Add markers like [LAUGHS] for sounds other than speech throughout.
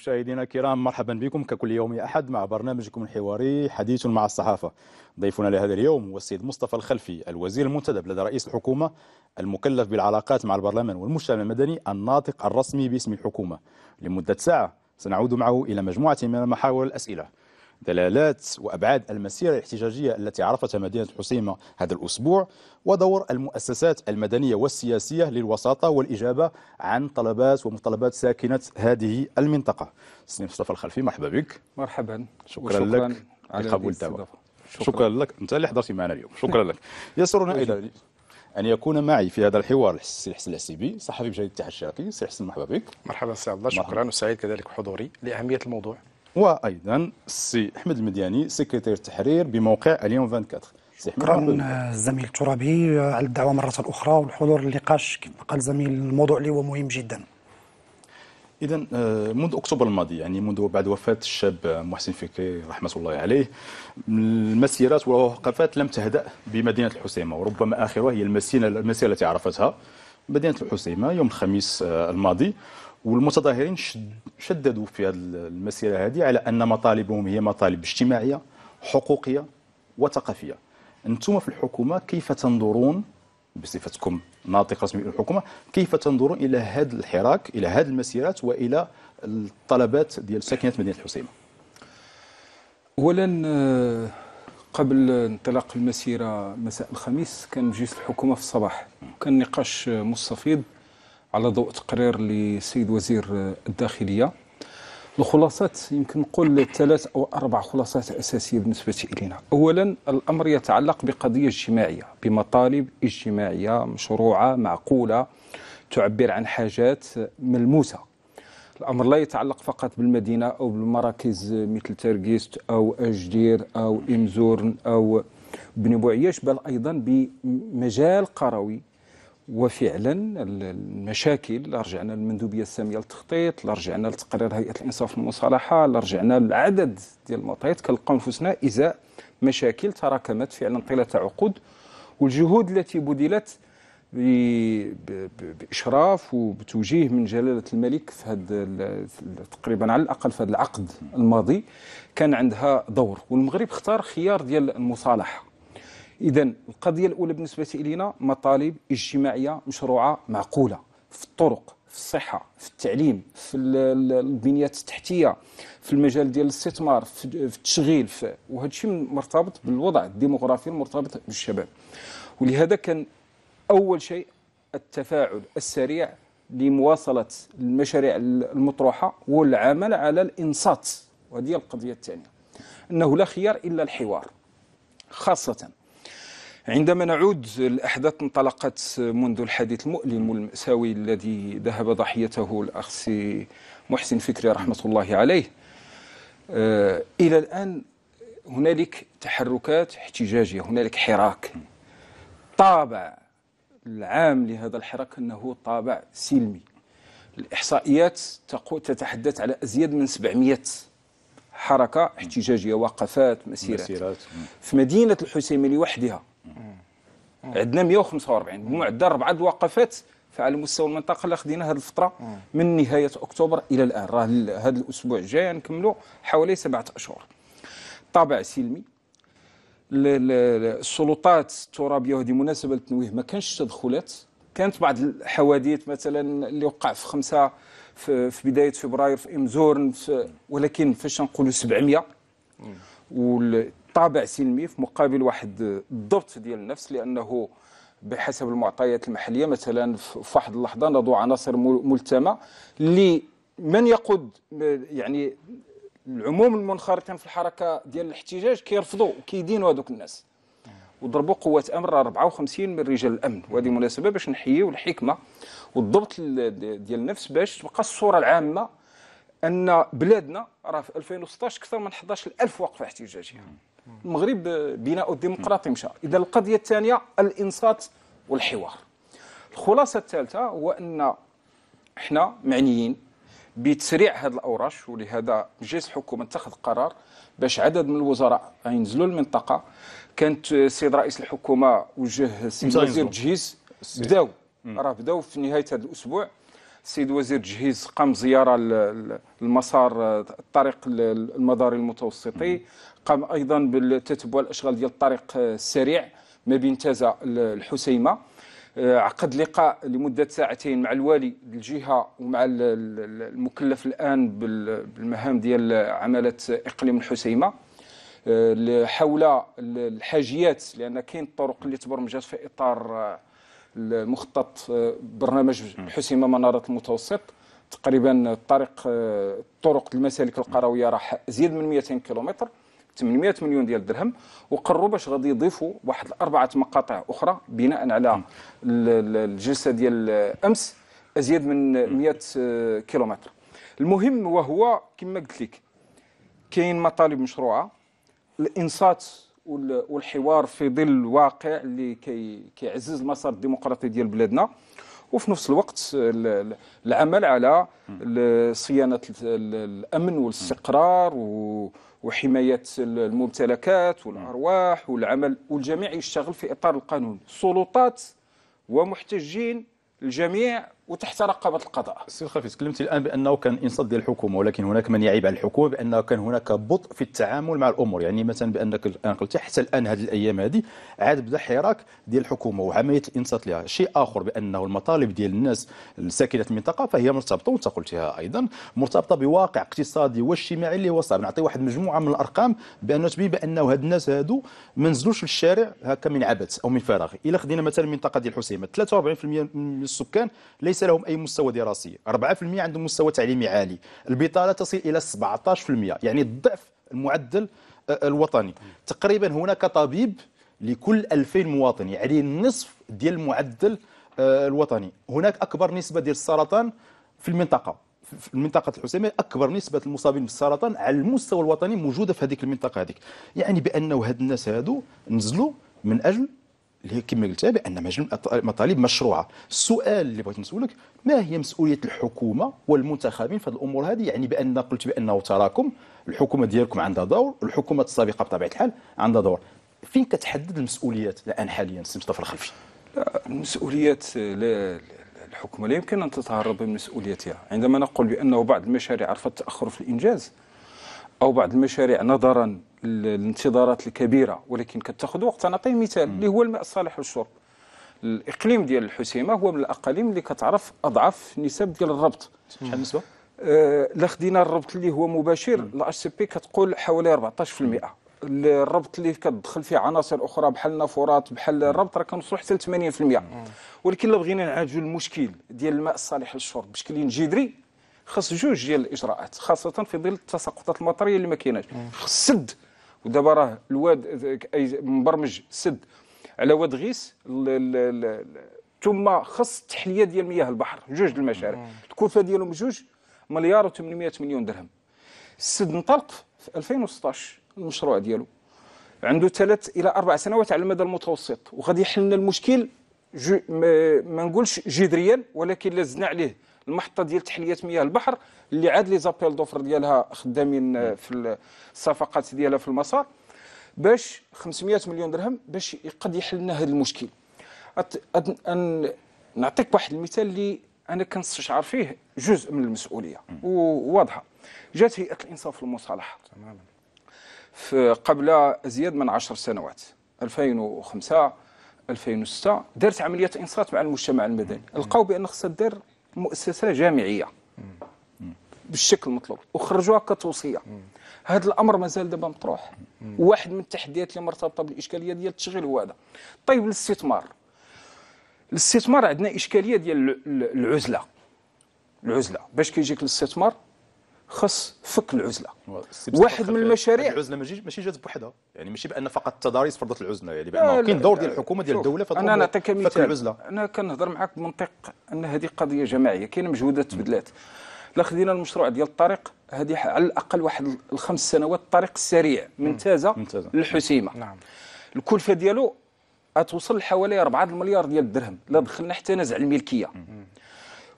مشاهدينا الكرام مرحبا بكم ككل يوم احد مع برنامجكم الحواري حديث مع الصحافه. ضيفنا لهذا اليوم هو السيد مصطفى الخلفي الوزير المنتدب لدى رئيس الحكومه المكلف بالعلاقات مع البرلمان والمجتمع المدني الناطق الرسمي باسم الحكومه. لمده ساعه سنعود معه الى مجموعه من محاور الاسئله. دلالات وأبعاد المسيرة الاحتجاجية التي عرفتها مدينة حسيمة هذا الأسبوع ودور المؤسسات المدنية والسياسية للوساطة والإجابة عن طلبات ومطالبات ساكنة هذه المنطقة سنين مصطفى الخلفي مرحبا بك مرحبا شكرا, شكرا لك لقبول الدعوة شكرا. شكرا لك أنت اللي حضرتي معنا اليوم شكرا لك [LAUGHS] يسرنا أيضا أن يكون معي في هذا الحوار السي حسن العسيبي صحفي بجريدة الاتحاد الشرقي سي حسن مرحبا بك مرحبا سي عبد الله شكرا وسعيد كذلك بحضوري لأهمية الموضوع وايضا السي احمد المدياني سكرتير التحرير بموقع اليوم 24 شكرا الزميل الترابي على الدعوه مره اخرى والحضور للنقاش كما قال الزميل الموضوع اللي هو مهم جدا اذا آه، منذ اكتوبر الماضي يعني منذ بعد وفاه الشاب محسن فكري رحمه الله عليه المسيرات والوقفات لم تهدا بمدينه الحسيمه وربما اخرها هي المسيره التي عرفتها مدينه الحسيمه يوم الخميس آه، الماضي والمتظاهرين شددوا في هذه المسيره هذه على ان مطالبهم هي مطالب اجتماعيه حقوقيه وثقافيه انتم في الحكومه كيف تنظرون بصفتكم ناطق رسمي للحكومه كيف تنظرون الى هذا الحراك الى هذه المسيرات والى الطلبات ديال ساكنه مدينه الحسيمه اولا آه، قبل انطلاق المسيره مساء الخميس كان مجلس الحكومه في الصباح كان نقاش مستفيض على ضوء تقرير للسيد وزير الداخليه الخلاصات يمكن نقول ثلاث او اربع خلاصات اساسيه بالنسبه الينا اولا الامر يتعلق بقضيه اجتماعيه بمطالب اجتماعيه مشروعه معقوله تعبر عن حاجات ملموسه الامر لا يتعلق فقط بالمدينه او بالمراكز مثل ترقيست او اجدير او امزورن او بني بوعياش بل ايضا بمجال قروي وفعلا المشاكل رجعنا للمندوبيه الساميه للتخطيط رجعنا لتقرير هيئه الانصاف والمصالحه رجعنا للعدد ديال المعطيات كنلقاو انفسنا ازاء مشاكل تراكمت فعلا طيله عقود والجهود التي بذلت باشراف وبتوجيه من جلاله الملك في هذا تقريبا على الاقل في هذا العقد الماضي كان عندها دور والمغرب اختار خيار ديال المصالحه اذا القضيه الاولى بالنسبه الينا مطالب اجتماعيه مشروعه معقوله في الطرق في الصحه في التعليم في البنيات التحتيه في المجال ديال الاستثمار في التشغيل وهذا الشيء مرتبط بالوضع الديموغرافي المرتبط بالشباب ولهذا كان اول شيء التفاعل السريع لمواصله المشاريع المطروحه والعمل على الانصات وهذه القضيه الثانيه انه لا خيار الا الحوار خاصه عندما نعود الأحداث انطلقت منذ الحادث المؤلم والمأساوي الذي ذهب ضحيته الأخ سي محسن فكري رحمة الله عليه آه، إلى الآن هنالك تحركات احتجاجية هنالك حراك طابع العام لهذا الحراك أنه طابع سلمي الإحصائيات تتحدث على أزيد من 700 حركة احتجاجية وقفات مسيرات, مسيرات. في مدينة الحسيمة لوحدها عندنا 145 بمعدل اربعه الوقفات فعلى مستوى المنطقه اللي خدينا هذه الفتره من نهايه اكتوبر الى الان راه هذا الاسبوع الجاي نكملوا حوالي سبعه اشهر طابع سلمي السلطات الترابيه وهذه مناسبه للتنويه ما كانش تدخلات كانت بعض الحوادث مثلا اللي وقع في خمسه في, في بدايه فبراير في امزورن ولكن فاش نقولوا 700 وال طابع سلمي في مقابل واحد الضبط ديال النفس لانه بحسب المعطيات المحليه مثلا في واحد اللحظه نضع عناصر ملتمه لمن يقود يعني العموم المنخرطين في الحركه ديال الاحتجاج كيرفضوا كيدينوا هذوك الناس وضربوا قوات أمر 54 من رجال الأمن وهذه مناسبة باش نحييوا الحكمة والضبط ديال النفس باش تبقى الصورة العامة أن بلادنا راه في 2016 أكثر من 11000 وقفة احتجاجية المغرب بناء الديمقراطي مشى اذا القضيه الثانيه الانصات والحوار الخلاصه الثالثه هو ان احنا معنيين بتسريع هذه الاوراش ولهذا مجلس الحكومه اتخذ قرار باش عدد من الوزراء ينزلوا المنطقه كانت السيد رئيس الحكومه وجه السيد وزير التجهيز بداو راه بداو في نهايه هذا الاسبوع السيد وزير التجهيز قام زياره المسار الطريق آه، المداري المتوسطي قام ايضا بالتتبع الاشغال ديال الطريق السريع ما بين تازه الحسيمه آه، عقد لقاء لمده ساعتين مع الوالي الجهه ومع المكلف الان بالمهام ديال عماله اقليم الحسيمه آه، حول الحاجيات لان كاين الطرق اللي تبرمجت في اطار آه، المخطط برنامج الحسيمه مناره المتوسط تقريبا الطريق الطرق المسالك القرويه راح زيد من 200 كيلومتر 800 مليون ديال الدرهم وقرروا باش غادي يضيفوا واحد اربعه مقاطع اخرى بناء على الجلسه ديال امس ازيد من 100 كيلومتر المهم وهو كما قلت لك كاين مطالب مشروعه الانصات والحوار في ظل الواقع اللي كيعزز كي المسار الديمقراطي ديال بلادنا وفي نفس الوقت العمل على صيانه الامن والاستقرار وحمايه الممتلكات والارواح والعمل والجميع يشتغل في اطار القانون سلطات ومحتجين الجميع وتحت رقابه القضاء. سي الخفيف تكلمت الان بانه كان انصات ديال الحكومه ولكن هناك من يعيب على الحكومه بانه كان هناك بطء في التعامل مع الامور يعني مثلا بانك الان قلتي حتى الان هذه الايام هذه عاد بدا حراك ديال الحكومه وعمليه الانصات لها شيء اخر بانه المطالب ديال الناس الساكنه في المنطقه فهي مرتبطه وانت قلتيها ايضا مرتبطه بواقع اقتصادي واجتماعي اللي هو صعب نعطي واحد مجموعه من الارقام بانه تبين بانه هاد الناس هادو ما نزلوش للشارع هكا من عبث او من فراغ الا خدينا مثلا المنطقه ديال الحسيمه 43% من السكان ليس ليس لهم أي مستوى دراسي 4% عندهم مستوى تعليمي عالي البطالة تصل إلى 17% يعني الضعف المعدل آه، الوطني تقريبا هناك طبيب لكل 2000 مواطن يعني نصف ديال المعدل آه، الوطني هناك أكبر نسبة ديال السرطان في المنطقة في منطقة الحسيمية أكبر نسبة المصابين بالسرطان على المستوى الوطني موجودة في هذيك المنطقة هذيك يعني بأنه هاد الناس هادو نزلوا من أجل اللي كما قلتها بان مطالب مشروعه السؤال اللي بغيت نسولك ما هي مسؤوليه الحكومه والمنتخبين في هذه الامور هذه يعني بان قلت بانه تراكم الحكومه ديالكم عندها دور الحكومه السابقه بطبيعه الحال عندها دور فين كتحدد المسؤوليات الان حاليا سي مصطفى الخلفي لا المسؤوليات لا الحكومه لا يمكن ان تتهرب من مسؤوليتها عندما نقول بانه بعض المشاريع عرفت تاخر في الانجاز او بعض المشاريع نظرا الانتظارات الكبيره ولكن كتاخذ وقت نعطي مثال اللي هو الماء الصالح للشرب الاقليم ديال الحسيمه هو من الاقاليم اللي كتعرف اضعف نسب ديال الربط شحال النسبه آه لا خدينا الربط اللي هو مباشر لا سي بي كتقول حوالي 14% الربط اللي كتدخل فيه عناصر اخرى بحال النافورات بحال الربط راه كنوصلوا حتى ل 80% ولكن الا بغينا نعالجوا المشكل ديال الماء الصالح للشرب بشكل جذري خاص جوج ديال الاجراءات خاصه في ظل التساقطات المطريه اللي ما كايناش خص السد ودابا راه الواد مبرمج سد على واد غيس ثم خص التحليه ديال مياه البحر جوج المشاريع الكلفه ديالهم جوج مليار و800 مليون درهم السد انطلق في 2016 المشروع ديالو عنده ثلاث الى اربع سنوات على المدى المتوسط وغادي يحل لنا المشكل ما, ما نقولش جذريا ولكن لازلنا عليه المحطه ديال تحليه مياه البحر اللي عاد لي زابيل دوفر ديالها خدامين آه، في الصفقات ديالها في المسار باش 500 مليون درهم باش قد يحل لنا هذا المشكل أن... نعطيك واحد المثال اللي انا كنستشعر فيه جزء من المسؤوليه وواضحه جات هيئه الانصاف والمصالحه تماما تماما قبل ازيد من 10 سنوات 2005 2006 دارت عمليه انصات مع المجتمع المدني لقاو بان خصها دير مؤسسه جامعيه بالشكل المطلوب وخرجوها كتوصيه هذا الامر مازال دابا مطروح واحد من التحديات اللي مرتبطه بالاشكاليه ديال التشغيل هو هذا طيب الاستثمار الاستثمار عندنا اشكاليه ديال العزله العزله باش كيجيك الاستثمار خص فك العزله واحد من المشاريع العزله ماشي جات بوحدها يعني ماشي بان فقط التضاريس فرضت العزله يعني بانه كاين دور ديال الحكومه ديال الدوله في انا نعطيك مثال العزله انا كنهضر معك بمنطق ان هذه قضيه جماعيه كاين مجهودات تبدلات الا خدينا المشروع ديال الطريق هذه على الاقل واحد الخمس سنوات الطريق السريع من تازه للحسيمه نعم الكلفه ديالو غتوصل لحوالي 4 المليار ديال الدرهم لا دخلنا حتى نزع الملكيه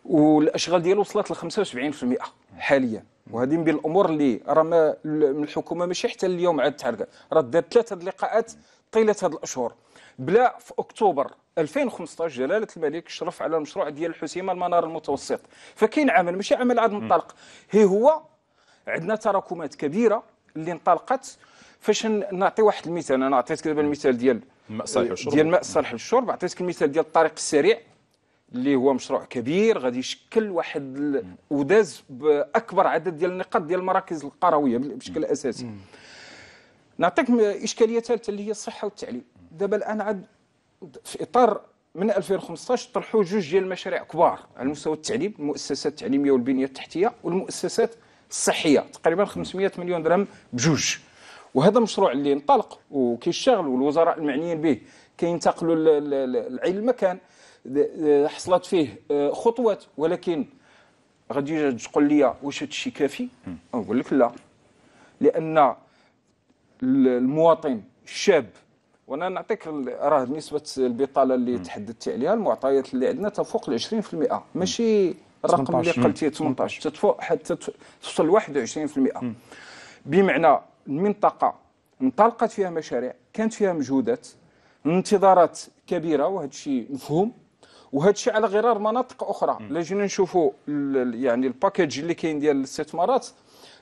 والاشغال ديالو وصلت ل 75% حاليا وهذه من بين الامور اللي راه الحكومه ماشي حتى اليوم عاد تحرك راه دارت ثلاثه اللقاءات طيله هذه الاشهر بلا في اكتوبر 2015 جلاله الملك شرف على المشروع ديال الحسيمه المنار المتوسط فكاين عمل ماشي عمل عاد منطلق هي هو عندنا تراكمات كبيره اللي انطلقت فاش نعطي واحد المثال انا عطيتك دابا المثال ديال ماء صالح للشرب ديال ماء صالح للشرب عطيتك المثال ديال الطريق السريع اللي هو مشروع كبير غادي يشكل واحد ال... وداز باكبر عدد ديال النقاط ديال المراكز القرويه بشكل اساسي نعطيك اشكاليه ثالثه اللي هي الصحه والتعليم دابا الان عاد في اطار من 2015 طرحوا جوج ديال المشاريع كبار على مستوى التعليم المؤسسات التعليميه والبنيه التحتيه والمؤسسات الصحيه تقريبا 500 مليون درهم بجوج وهذا المشروع اللي انطلق وكيشتغل والوزراء المعنيين به كينتقلوا لعين المكان حصلت فيه آه، خطوات ولكن غادي تقول لي واش هادشي كافي نقول لك لا لان المواطن الشاب وانا نعطيك راه نسبه البطاله اللي تحدثت عليها المعطيات اللي عندنا تفوق ال 20% ماشي الرقم اللي قلتي 18 تفوق حتى توصل 21% بمعنى المنطقه انطلقت فيها مشاريع كانت فيها مجهودات انتظارات كبيره وهذا الشيء مفهوم وهذا الشيء على غرار مناطق اخرى الا جينا نشوفوا يعني الباكيج اللي كاين ديال الاستثمارات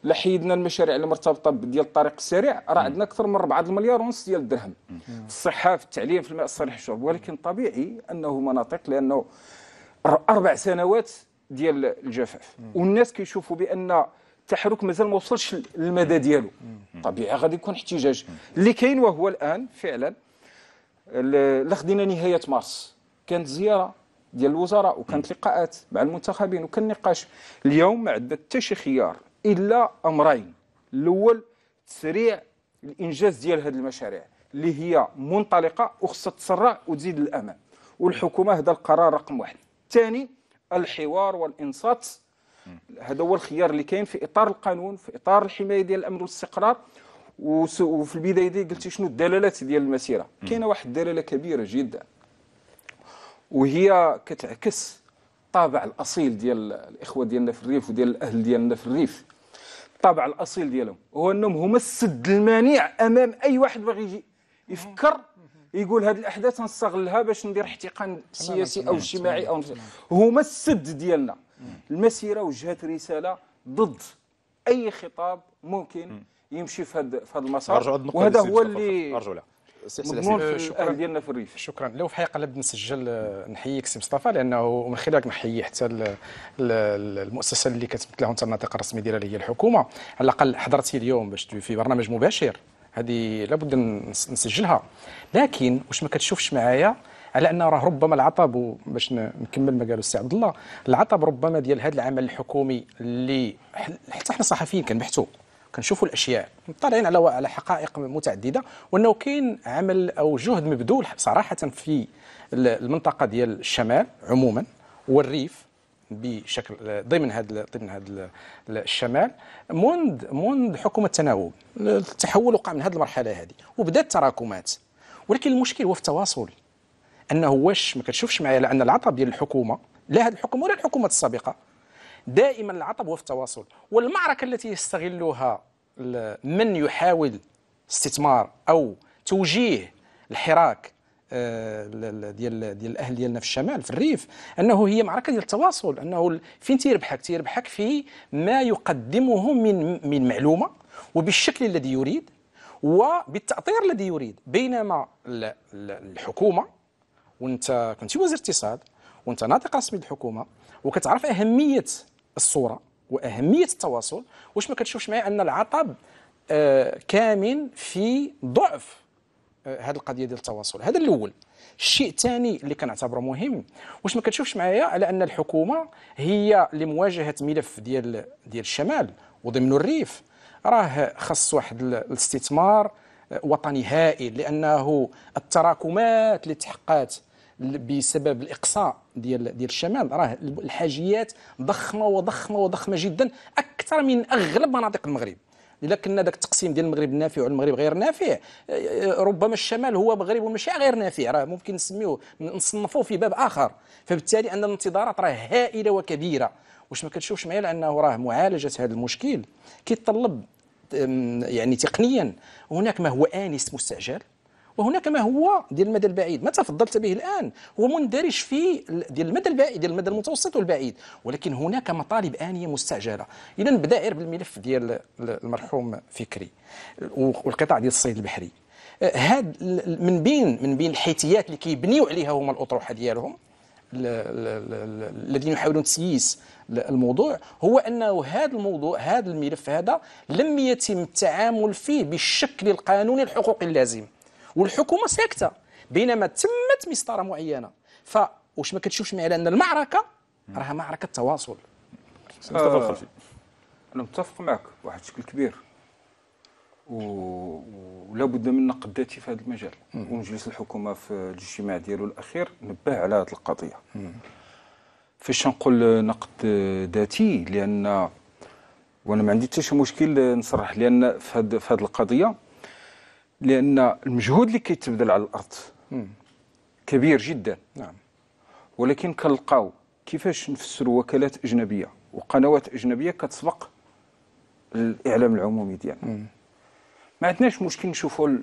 الا حيدنا المشاريع المرتبطه ديال الطريق السريع راه عندنا اكثر من 4 المليار ونص ديال الدرهم في الصحه في التعليم في الماء الصالح الشرب ولكن طبيعي انه مناطق لانه اربع سنوات ديال الجفاف والناس كيشوفوا بان التحرك مازال ما وصلش للمدى ديالو طبيعي غادي يكون احتجاج اللي كاين وهو الان فعلا لا خدينا نهايه مارس كانت زياره ديال الوزراء وكانت لقاءات مع المنتخبين وكان نقاش اليوم ما عندنا حتى شي خيار الا امرين الاول تسريع الانجاز ديال هذه المشاريع اللي هي منطلقه وخصها تسرع وتزيد الامان والحكومه هذا القرار رقم واحد الثاني الحوار والانصات هذا هو الخيار اللي كاين في اطار القانون في اطار الحمايه ديال الامن والاستقرار وفي البدايه دي قلتي شنو الدلالات ديال المسيره كاينه واحد الدلاله كبيره جدا وهي كتعكس الطابع الاصيل ديال الاخوه ديالنا في الريف وديال الاهل ديالنا في الريف الطابع الاصيل ديالهم هو انهم هما السد المانع امام اي واحد باغي يجي يفكر يقول هذه الاحداث نستغلها باش ندير احتقان سياسي او اجتماعي او هما السد ديالنا المسيره وجهات رساله ضد اي خطاب ممكن يمشي في هذا المسار وهذا هو اللي ارجو لها شكرا ديالنا في الريف شكرا لو في حقيقه لابد نسجل آه، نحييك سي مصطفى لانه من خلالك نحيي حتى المؤسسه اللي كتمثلها انت الناطقه الرسمي ديالها اللي هي الحكومه على الاقل حضرتي اليوم باش في برنامج مباشر هذه لابد نسجلها لكن واش ما كتشوفش معايا على ان راه ربما العطب باش نكمل ما قالو السي عبد الله العطب ربما ديال هذا العمل الحكومي اللي حتى حنا صحفيين كنبحثوا كنشوفوا الاشياء مطلعين على على حقائق متعدده وانه كاين عمل او جهد مبذول صراحه في المنطقه ديال الشمال عموما والريف بشكل ضمن هذا ضمن هذا الشمال منذ منذ حكومه التناوب التحول وقع من هذه المرحله هذه وبدات التراكمات ولكن المشكل هو في التواصل انه واش ما كتشوفش معايا لان العطب ديال الحكومه لا هذه الحكومه ولا الحكومات السابقه دائما العطب هو في التواصل والمعركه التي يستغلها من يحاول استثمار او توجيه الحراك آه، ديال ديال الاهل ديالنا في الشمال في الريف انه هي معركه ديال التواصل انه فين تيربحك تيربحك في ما يقدمه من من معلومه وبالشكل الذي يريد وبالتاطير الذي يريد بينما الحكومه وانت كنت وزير اقتصاد وانت ناطق رسمي للحكومه وكتعرف اهميه الصوره واهميه التواصل واش ما كتشوفش معايا ان العطب آه، كامن في ضعف آه، هذه القضيه ديال التواصل هذا الاول الشيء الثاني اللي كنعتبره مهم واش ما كتشوفش معايا على ان الحكومه هي لمواجهه ملف ديال ديال الشمال وضمن الريف راه خص واحد الاستثمار آه، وطني هائل لانه التراكمات اللي تحققت بسبب الاقصاء ديال ديال الشمال راه الحاجيات ضخمه وضخمه وضخمه جدا اكثر من اغلب مناطق المغرب الا كنا التقسيم ديال المغرب النافع والمغرب غير نافع آه، آه، ربما الشمال هو مغرب ماشي غير نافع راه ممكن نسميوه نصنفوه في باب اخر فبالتالي ان الانتظارات راه هائله وكبيره واش ما كتشوفش معايا لانه راه معالجه هذا المشكل كيتطلب يعني تقنيا هناك ما هو انس مستعجل وهناك ما هو ديال المدى البعيد ما تفضلت به الان هو مندرج في ديال المدى البعيد ديال المدى المتوسط والبعيد ولكن هناك مطالب انيه مستعجله اذا نبدا غير بالملف ديال المرحوم فكري والقطاع ديال الصيد البحري آه، هاد من بين من بين الحيتيات اللي كيبنيو عليها هما الاطروحه ديالهم الذين يحاولون تسييس الموضوع هو انه هذا الموضوع هذا الملف هذا لم يتم التعامل فيه بالشكل القانوني الحقوقي اللازم والحكومه ساكته بينما تمت مسطره معينه ف واش ما كتشوفش معي ان المعركه راها معركه تواصل مصطفى آه، الخلفي انا متفق معك واحد الشكل كبير و... ولا بد من نقد ذاتي في هذا المجال ومجلس الحكومه في الاجتماع ديالو الاخير نبه على هذه القضيه فاش نقول نقد ذاتي لان وانا ما عندي حتى شي مشكل نصرح لان في هذه القضيه لان المجهود اللي كيتبذل على الارض كبير جدا نعم ولكن كنلقاو كيفاش نفسروا وكالات اجنبيه وقنوات اجنبيه كتسبق الاعلام العمومي ديالنا ما عندناش مشكل نشوفوا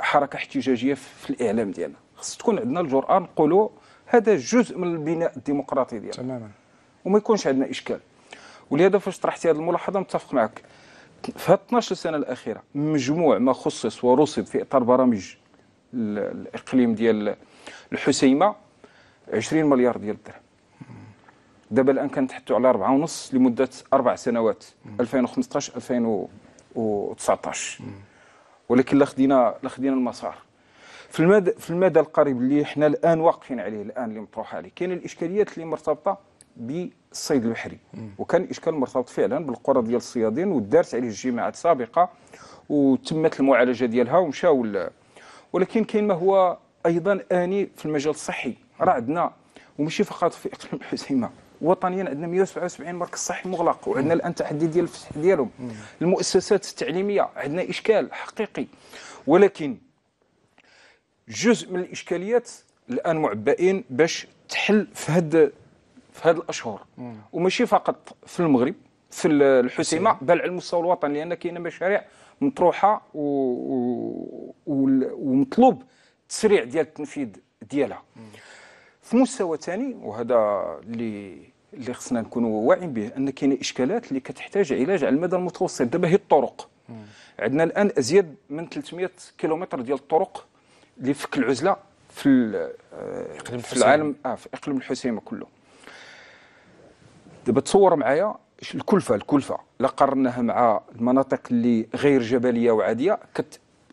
حركه احتجاجيه في الاعلام ديالنا خص تكون عندنا الجرأه نقولوا هذا جزء من البناء الديمقراطي ديالنا تماما وما يكونش عندنا اشكال ولهذا فاش طرحتي هذه الملاحظه متفق معك في 12 سنه الاخيره مجموع ما خصص ورصد في اطار برامج الاقليم ديال الحسيمه 20 مليار ديال الدرهم دابا الان كانت حتى على 4 ونص لمده اربع سنوات 2015 2019 ولكن لا خدينا لا خدينا المسار في المدى في المدى القريب اللي حنا الان واقفين عليه الان اللي مطروح عليه كاين الاشكاليات اللي مرتبطه بالصيد البحري وكان اشكال مرتبط فعلا بالقرى ديال الصيادين ودارت عليه الجماعات سابقه وتمت المعالجه ديالها ومشاو ولكن كاين ما هو ايضا اني في المجال الصحي راه عندنا وماشي فقط في اقليم الحسيمه وطنيا عندنا 177 مركز صحي مغلق وعندنا الان تحدي ديال الفتح ديالهم المؤسسات التعليميه عندنا اشكال حقيقي ولكن جزء من الاشكاليات الان معبئين باش تحل في هذا في هذه الاشهر وماشي فقط في المغرب في الحسيمه بل على المستوى الوطني لان كاينه مشاريع مطروحه و... و... ومطلوب التسريع ديال التنفيذ ديالها في مستوى ثاني وهذا اللي اللي خصنا نكونوا واعيين به ان كاين اشكالات اللي كتحتاج علاج على المدى المتوسط دابا هي الطرق عندنا الان ازيد من 300 كيلومتر ديال الطرق اللي فك العزله في, في العالم اه في اقليم الحسيمه كله دابا تصور معايا الكلفه الكلفه الا قارناها مع المناطق اللي غير جبليه وعاديه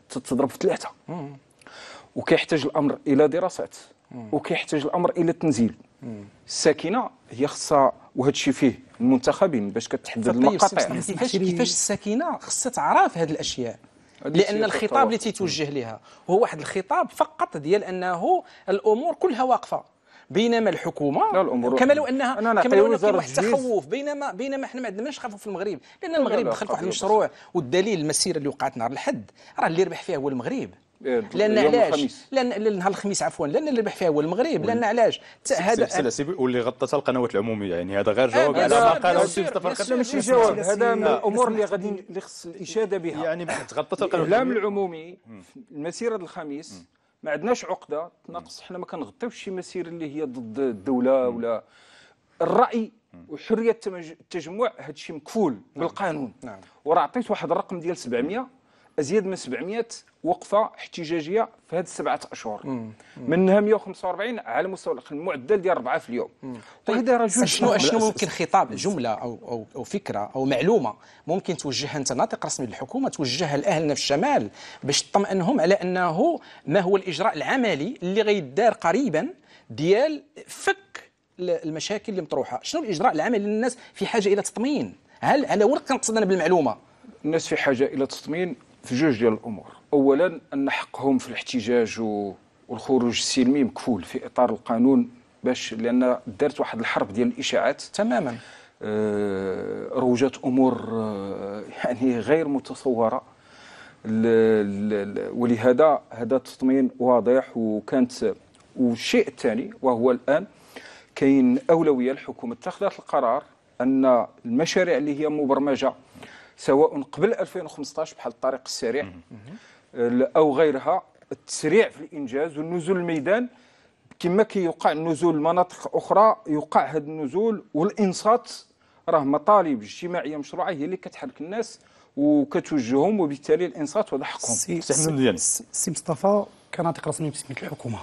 كتضرب في ثلاثه وكيحتاج الامر الى دراسات وكيحتاج الامر الى تنزيل الساكنه هي خصها وهذا الشيء فيه المنتخبين باش كتحدد طيب، المقاطع كيفاش كيفاش الساكنه خصها تعرف هذه الاشياء لان الخطاب اللي تيتوجه لها هو واحد الخطاب فقط ديال انه الامور كلها واقفه بينما الحكومه الامور كما لو انها أنا كما لو كاين واحد التخوف بينما بينما حنا ما عندناش خوف في المغرب لان المغرب دخل في واحد المشروع والدليل المسيره اللي وقعت نهار الحد راه اللي ربح فيها هو المغرب إيه، لان علاش لان نهار الخميس عفوا لان اللي ربح فيها هو المغرب لان علاش هذا واللي غطتها القنوات العموميه يعني هذا غير جواب آه، على ما قاله السيد تفرقت ماشي جواب آه، هذا من آه، الامور اللي غادي اللي خص الاشاده بها يعني غطت القنوات العمومي المسيره الخميس ما عندناش عقده تناقص حنا ما كنغطيوش شي مسير اللي هي ضد الدوله ولا الراي وحريه التجمع هذا الشيء مكفول بالقانون نعم. وراه عطيت واحد الرقم ديال 700 ازيد من 700 وقفه احتجاجيه في هذه السبعه اشهر منها 145 على مستوى المعدل ديال اربعه في اليوم وهذا طيب، رجل شنو شنو ممكن خطاب جمله او او او فكره او معلومه ممكن توجهها انت ناطق رسمي للحكومه توجهها لاهلنا في الشمال باش تطمئنهم على انه ما هو الاجراء العملي اللي غيدار قريبا ديال فك المشاكل اللي مطروحه شنو الاجراء العملي للناس في حاجه الى تطمين هل على ورق كنقصد انا بالمعلومه الناس في حاجه الى تطمين في جوج ديال الامور اولا ان حقهم في الاحتجاج والخروج السلمي مكفول في اطار القانون باش لان دارت واحد الحرب ديال الاشاعات تماما آه، روجت امور آه، [LAUGHS] يعني غير متصوره ولهذا هذا التطمين واضح وكانت والشيء الثاني وهو الان كاين اولويه الحكومه اتخذت القرار ان المشاريع اللي هي مبرمجه سواء قبل 2015 بحال الطريق السريع او غيرها التسريع في الانجاز والنزول الميدان كما كيوقع النزول لمناطق اخرى يوقع هذا النزول والانصات راه مطالب اجتماعيه مشروعه هي اللي كتحرك الناس وكتوجههم وبالتالي الانصات هذا حقهم سي مصطفى كناطق رسمي باسم الحكومه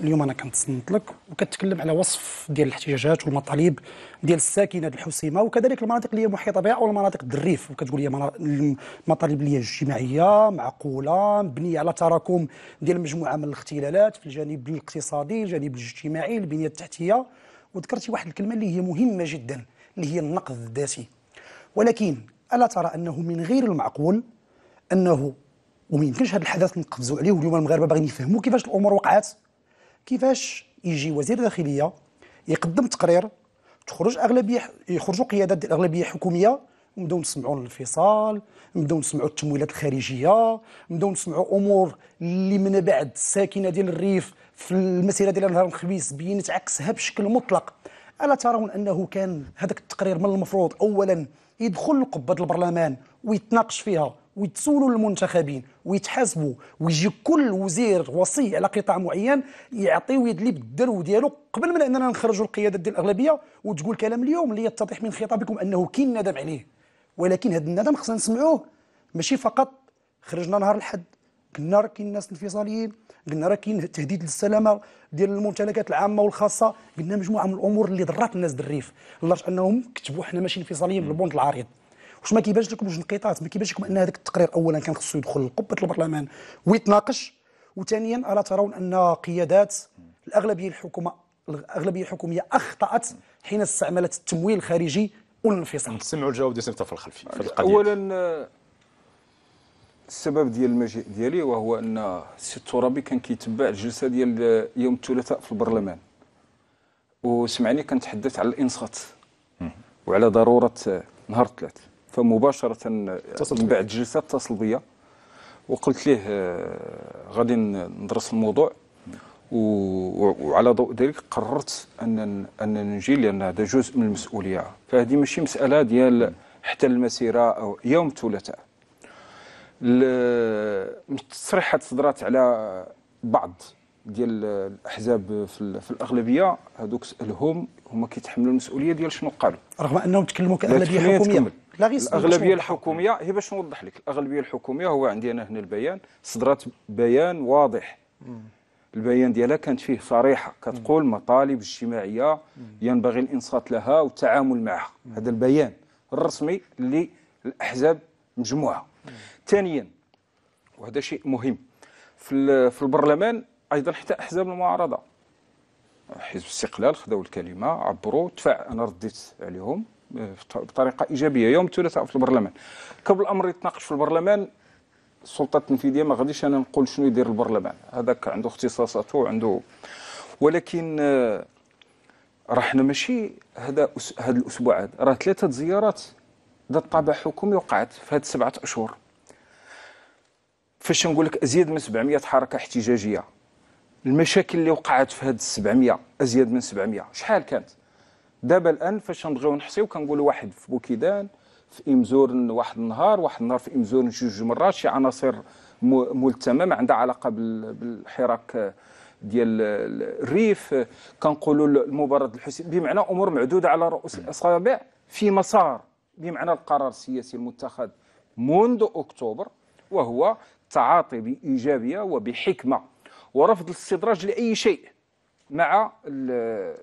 اليوم انا كنتصنت لك وكتكلم على وصف ديال الاحتجاجات والمطالب ديال الساكنه ديال الحسيمه وكذلك المناطق اللي هي محيطه بها او المناطق الريف وكتقول لي المطالب اللي هي اجتماعيه معقوله مبنيه على تراكم ديال مجموعه من الاختلالات في الجانب الاقتصادي الجانب الاجتماعي البنيه التحتيه وذكرتي واحد الكلمه اللي هي مهمه جدا اللي هي النقد الذاتي ولكن الا ترى انه من غير المعقول انه وما يمكنش هذا الحدث نقفزوا عليه واليوم المغاربه باغيين يفهموا كيفاش الامور وقعت كيفاش يجي وزير داخليه يقدم تقرير تخرج اغلبيه يخرجوا قيادات الاغلبيه حكوميه نبداو نسمعوا الانفصال نبداو نسمعوا التمويلات الخارجيه نبداو نسمعوا امور اللي من بعد الساكنه ديال الريف في المسيره ديال نهار الخميس بينت عكسها بشكل مطلق الا ترون انه كان هذاك التقرير من المفروض اولا يدخل لقبه البرلمان ويتناقش فيها ويتسولوا للمنتخبين ويتحاسبوا ويجي كل وزير وصي على قطاع معين يعطي ويدلي بالدرو ديالو قبل من اننا نخرجوا القياده ديال الاغلبيه وتقول كلام اليوم اللي يتضح من خطابكم انه كاين ندم عليه ولكن هذا الندم خصنا نسمعوه ماشي فقط خرجنا نهار الحد قلنا راه كاين الناس انفصاليين قلنا راه كاين تهديد للسلامه ديال الممتلكات العامه والخاصه قلنا مجموعه من الامور اللي ضرات الناس دريف لدرجه انهم كتبوا حنا ماشي انفصاليين بالبونط العريض واش ما كيبانش لكم جوج نقيطات ما كيبانش لكم ان هذاك التقرير اولا كان خصو يدخل لقبه البرلمان ويتناقش وثانيا الا ترون ان قيادات الاغلبيه الحكومه الاغلبيه الحكوميه اخطات حين استعملت التمويل الخارجي والانفصال نسمعوا الجواب ديال طفل الخلفي في القضيه اولا السبب ديال المجيء ديالي وهو ان السي الترابي كان كيتبع الجلسه ديال يوم الثلاثاء في البرلمان وسمعني كنتحدث على الانصات وعلى ضروره نهار الثلاث فمباشره من بعد الجلسه اتصل بيا وقلت ليه آه، غادي ندرس الموضوع وعلى ضوء ذلك قررت ان ان نجي لان هذا جزء من المسؤوليه فهذه ماشي مساله ديال حتى المسيره او يوم الثلاثاء التصريحات صدرات على بعض ديال الاحزاب في, الاغلبيه هذوك سالهم هما كيتحملوا المسؤوليه ديال شنو قالوا رغم انهم تكلموا كاغلبيه حكوميه الاغلبيه الحكوميه هي باش نوضح لك الاغلبيه الحكوميه هو عندي انا هنا البيان صدرت بيان واضح البيان ديالها كانت فيه صريحه كتقول مطالب اجتماعيه ينبغي الانصات لها والتعامل معها هذا البيان الرسمي للاحزاب مجموعه ثانيا وهذا شيء مهم في في البرلمان ايضا حتى احزاب المعارضه حزب الاستقلال خذوا الكلمه عبروا تفاعل انا رديت عليهم بطريقه ايجابيه يوم الثلاثاء في البرلمان قبل الامر يتناقش في البرلمان السلطه التنفيذيه ما غاديش انا نقول شنو يدير البرلمان هذاك عنده اختصاصاته وعنده ولكن راه حنا ماشي هذا هذا الاسبوع هذا راه ثلاثه زيارات ذات طابع حكومي وقعت في هذه سبعه اشهر فاش نقول لك ازيد من 700 حركه احتجاجيه المشاكل اللي وقعت في هذه 700 ازيد من 700 شحال كانت دابا الان فاش نبغيو نحصيو كنقولوا واحد في بوكيدان في امزورن واحد النهار واحد النهار في امزورن جوج مرات شي عناصر ملتمه عندها علاقه بالحراك ديال الريف كنقولوا المباراه الحسين بمعنى امور معدوده على رؤوس الاصابع في مسار بمعنى القرار السياسي المتخذ منذ اكتوبر وهو التعاطي بايجابيه وبحكمه ورفض الاستدراج لاي شيء مع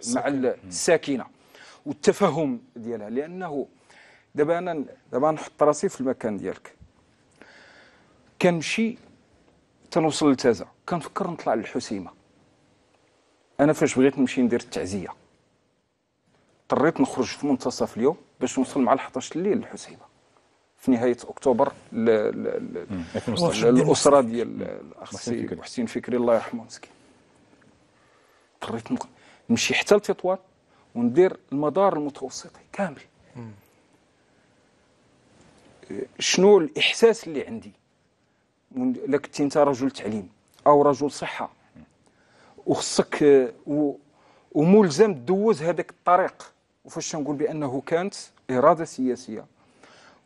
مع الساكنه والتفهم ديالها لانه دابا انا دابا نحط راسي في المكان ديالك كنمشي تنوصل لتازا كنفكر نطلع للحسيمه انا فاش بغيت نمشي ندير التعزيه اضطريت نخرج في منتصف اليوم باش نوصل مع 11 الليل للحسيمه في نهايه اكتوبر ل... ل... ل... الاسره ديال الاخ محسن فكري الله يرحمه مسكين اضطريت نمشي حتى لتطوان وندير المدار المتوسطي كامل شنو الاحساس اللي عندي لك انت رجل تعليم او رجل صحه وخصك وملزم تدوز هذاك الطريق وفاش نقول بانه كانت اراده سياسيه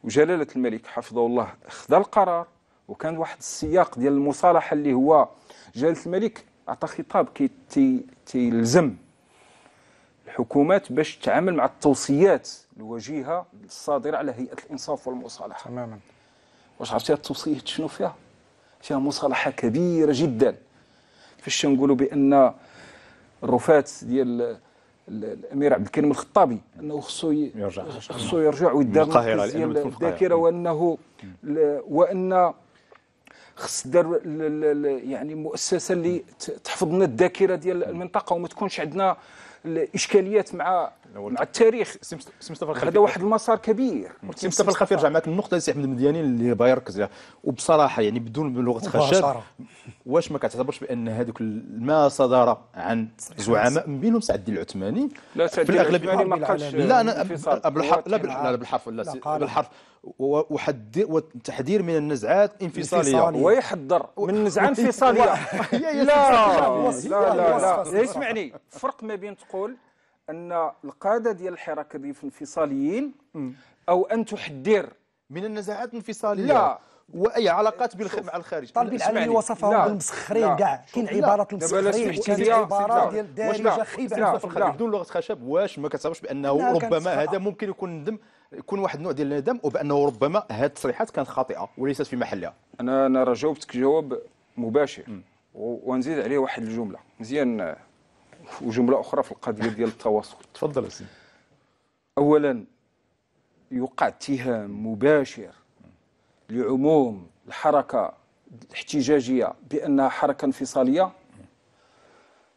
وجلاله الملك حفظه الله خدا القرار وكان واحد السياق ديال المصالحه اللي هو جلاله الملك عطى خطاب كي تيلزم الحكومات باش تتعامل مع التوصيات الوجيهه الصادره على هيئه الانصاف والمصالحه تماما واش عرفتي التوصيات شنو فيها فيها مصالحه كبيره جدا فاش نقولوا بان الرفات ديال الامير عبد الكريم الخطابي انه خصو يرجع خصو يرجع ويدار الذاكره وانه وان خص دار يعني مؤسسه اللي تحفظ لنا الذاكره ديال المنطقه وما تكونش عندنا الاشكاليات مع مع التاريخ سي مصطفى الخلف هذا واحد المسار كبير سي مصطفى الخفير يرجع معك النقطه سي احمد المدياني اللي بغى يركز عليها وبصراحه يعني بدون لغه خشب واش ما كتعتبرش بان هذوك ما صدر عن زعماء من بينهم سعد الدين العثماني لا سعد الدين العثماني ما قالش لا انا أه، بالحرف لا بالحرف لا, لا بالحرف والتحذير من النزعات انفصاليه ويحذر من نزعه [LAUGHS] انفصاليه [LAUGHS] لا لا لا لا اسمعني الفرق ما بين تقول ان القاده ديال الحراك الريف الانفصاليين او ان تحذر من النزاعات الانفصاليه لا واي علاقات بال مع الخارج طالب العلمي وصفهم بالمسخرين كاع كاين عباره المسخرين كاين عباره ديال دارجه خيبه بدون لغه خشب واش ما كتصورش بانه ربما هذا ممكن يكون ندم يكون واحد النوع ديال الندم وبانه ربما هذه التصريحات كانت خاطئه وليست في محلها انا انا راه جاوبتك جواب مباشر ونزيد عليه واحد الجمله مزيان وجمله اخرى في القضيه ديال التواصل تفضل سيدي اولا يوقع اتهام مباشر لعموم الحركه الاحتجاجيه بانها حركه انفصاليه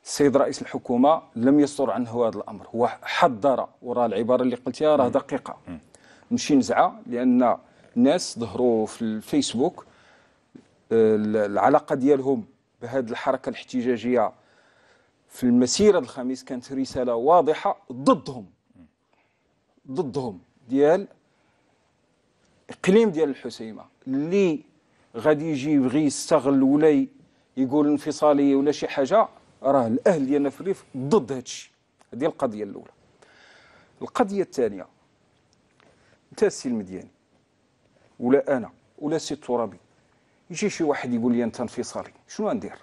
السيد رئيس الحكومه لم يصدر عنه هذا الامر هو حضر وراه العباره اللي قلتها راه دقيقه ماشي نزعه لان الناس ظهروا في الفيسبوك آه، العلاقه ديالهم بهذه الحركه الاحتجاجيه في المسيرة الخميس كانت رسالة واضحة ضدهم ضدهم ديال اقليم ديال الحسيمه اللي غادي يجي يبغي يستغل ولا يقول انفصاليه ولا شي حاجه راه الاهل ديالنا في الريف ضد هادشي هذه القضيه الاولى القضيه الثانيه انت السي المدياني ولا انا ولا السي الترابي يجي شي واحد يقول لي انت انفصالي شنو ندير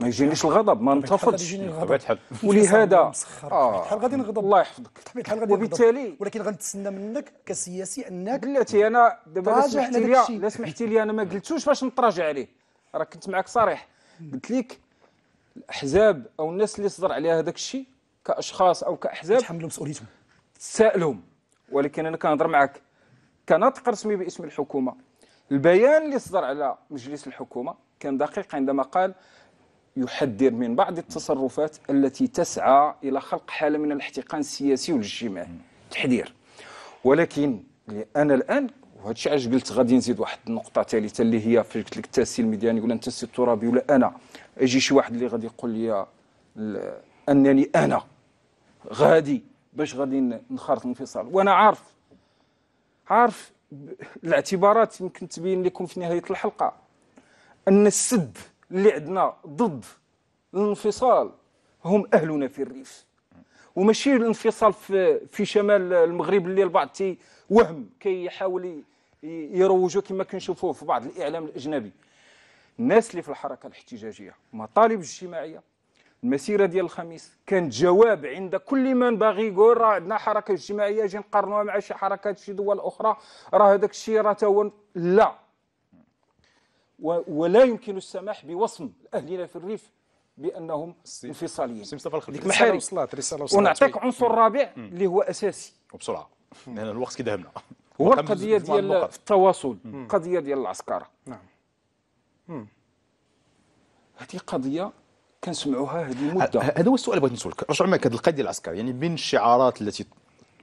ما يجينيش الغضب ما نتفضش ولهذا بحال آه، غادي نغضب الله يحفظك بحال غادي نغضب وبالتالي ولكن غنتسنى منك كسياسي انك بلاتي انا دابا لا سمحتي لي انا ما قلتوش باش نتراجع عليه راه كنت معك صريح قلت لك الاحزاب او الناس اللي صدر عليها هذاك الشيء كاشخاص او كاحزاب تحملوا مسؤوليتهم تسائلهم ولكن انا كنهضر معك كناطق رسمي باسم الحكومه البيان اللي صدر على مجلس الحكومه كان دقيق عندما قال يحذر من بعض التصرفات التي تسعى إلى خلق حالة من الاحتقان السياسي والاجتماعي تحذير ولكن أنا الآن وهذا الشيء علاش قلت غادي نزيد واحد النقطة ثالثة اللي هي في قلت لك التاسي المدياني ولا السي الترابي ولا أنا أجي شي واحد اللي غادي يقول لي أنني أنا غادي باش غادي نخرط الانفصال وأنا عارف عارف الاعتبارات يمكن تبين لكم في نهاية الحلقة أن السد اللي عندنا ضد الانفصال هم اهلنا في الريف وماشي الانفصال في, في شمال المغرب اللي البعض تي وهم كيحاول يروجوا كما كنشوفوه في بعض الاعلام الاجنبي الناس اللي في الحركه الاحتجاجيه مطالب اجتماعيه المسيره ديال الخميس كانت جواب عند كل من باغي يقول راه عندنا حركه اجتماعيه جي نقارنوها مع شي حركات شي دول اخرى راه هذاك الشيء راه تا هو لا ولا يمكن السماح بوصم اهلنا في الريف بانهم انفصاليين سي مصطفى الخليل رساله وصلات رساله وصلات ونعطيك طيب. عنصر رابع اللي هو اساسي وبسرعه لان الوقت كده همنا هو القضيه ديال التواصل القضيه ديال العسكره نعم هذه قضيه كنسمعوها هذه مده هذا هو السؤال اللي بغيت نسولك رجع معك هذه القضيه العسكريه يعني بين الشعارات التي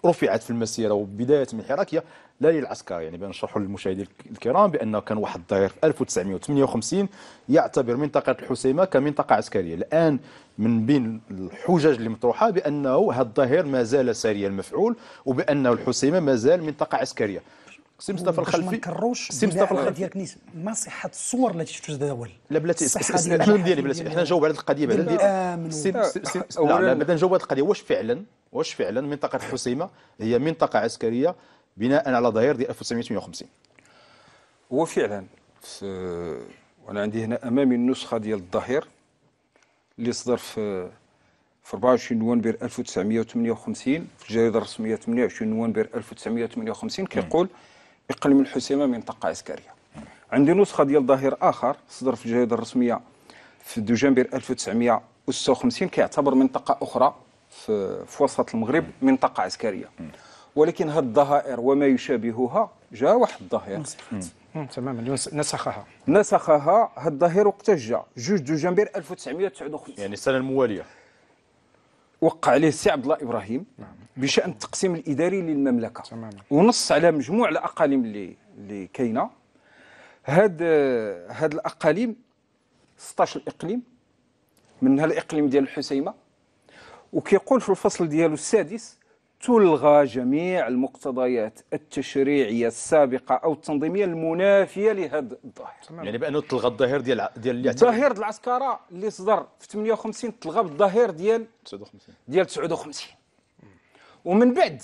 رفعت في المسيره وبدايه من حراكها لا للعسكر يعني بنشرح للمشاهدين الكرام بانه كان واحد الظهير في 1958 يعتبر منطقه الحسيمه كمنطقه عسكريه الان من بين الحجج اللي مطروحه بانه هذا الظهير ما زال ساري المفعول وبانه الحسيمه ما زال منطقه عسكريه سمسته في الخلفي ما نكروش سمسته في الخلفي ديال نيس ما صحه الصور التي تتداول لا بلاتي الحلول ديالي بلاتي حنا نجاوب على هذه القضيه بعدا لا لا بعدا نجاوب على القضيه واش فعلا واش فعلا منطقه الحسيمه هي منطقه عسكريه بناء على ظهير ديال 1958 هو فعلا وانا عندي هنا امامي النسخه ديال الظهير اللي صدر في في 24 نوفمبر 1958 في الجريده الرسميه 28 نوفمبر 1958 كيقول اقليم الحسيمه منطقه عسكريه عندي نسخه ديال ظهير اخر صدر في الجريده الرسميه في دجنبر 1956 كيعتبر منطقه اخرى في, في وسط المغرب منطقه عسكريه ولكن هاد الظهائر وما يشابهها جاء واحد الظهير تماما نسخها نسخها هاد الظهير وقتاش جا جوج دجنبر 1959 يعني السنه المواليه وقع عليه السي عبد الله ابراهيم نعم. بشان التقسيم الاداري للمملكه ونص على مجموع الاقاليم اللي اللي كاينه هاد هاد الاقاليم 16 اقليم منها الاقليم ديال الحسيمه وكيقول في الفصل ديالو السادس تلغى جميع المقتضيات التشريعيه السابقه او التنظيميه المنافيه لهذا الظاهر يعني بانه تلغى الظاهر ديال ديال الظاهر ديال العسكره اللي صدر في 58 تلغى بالظاهر ديال 59 ديال 59 ومن بعد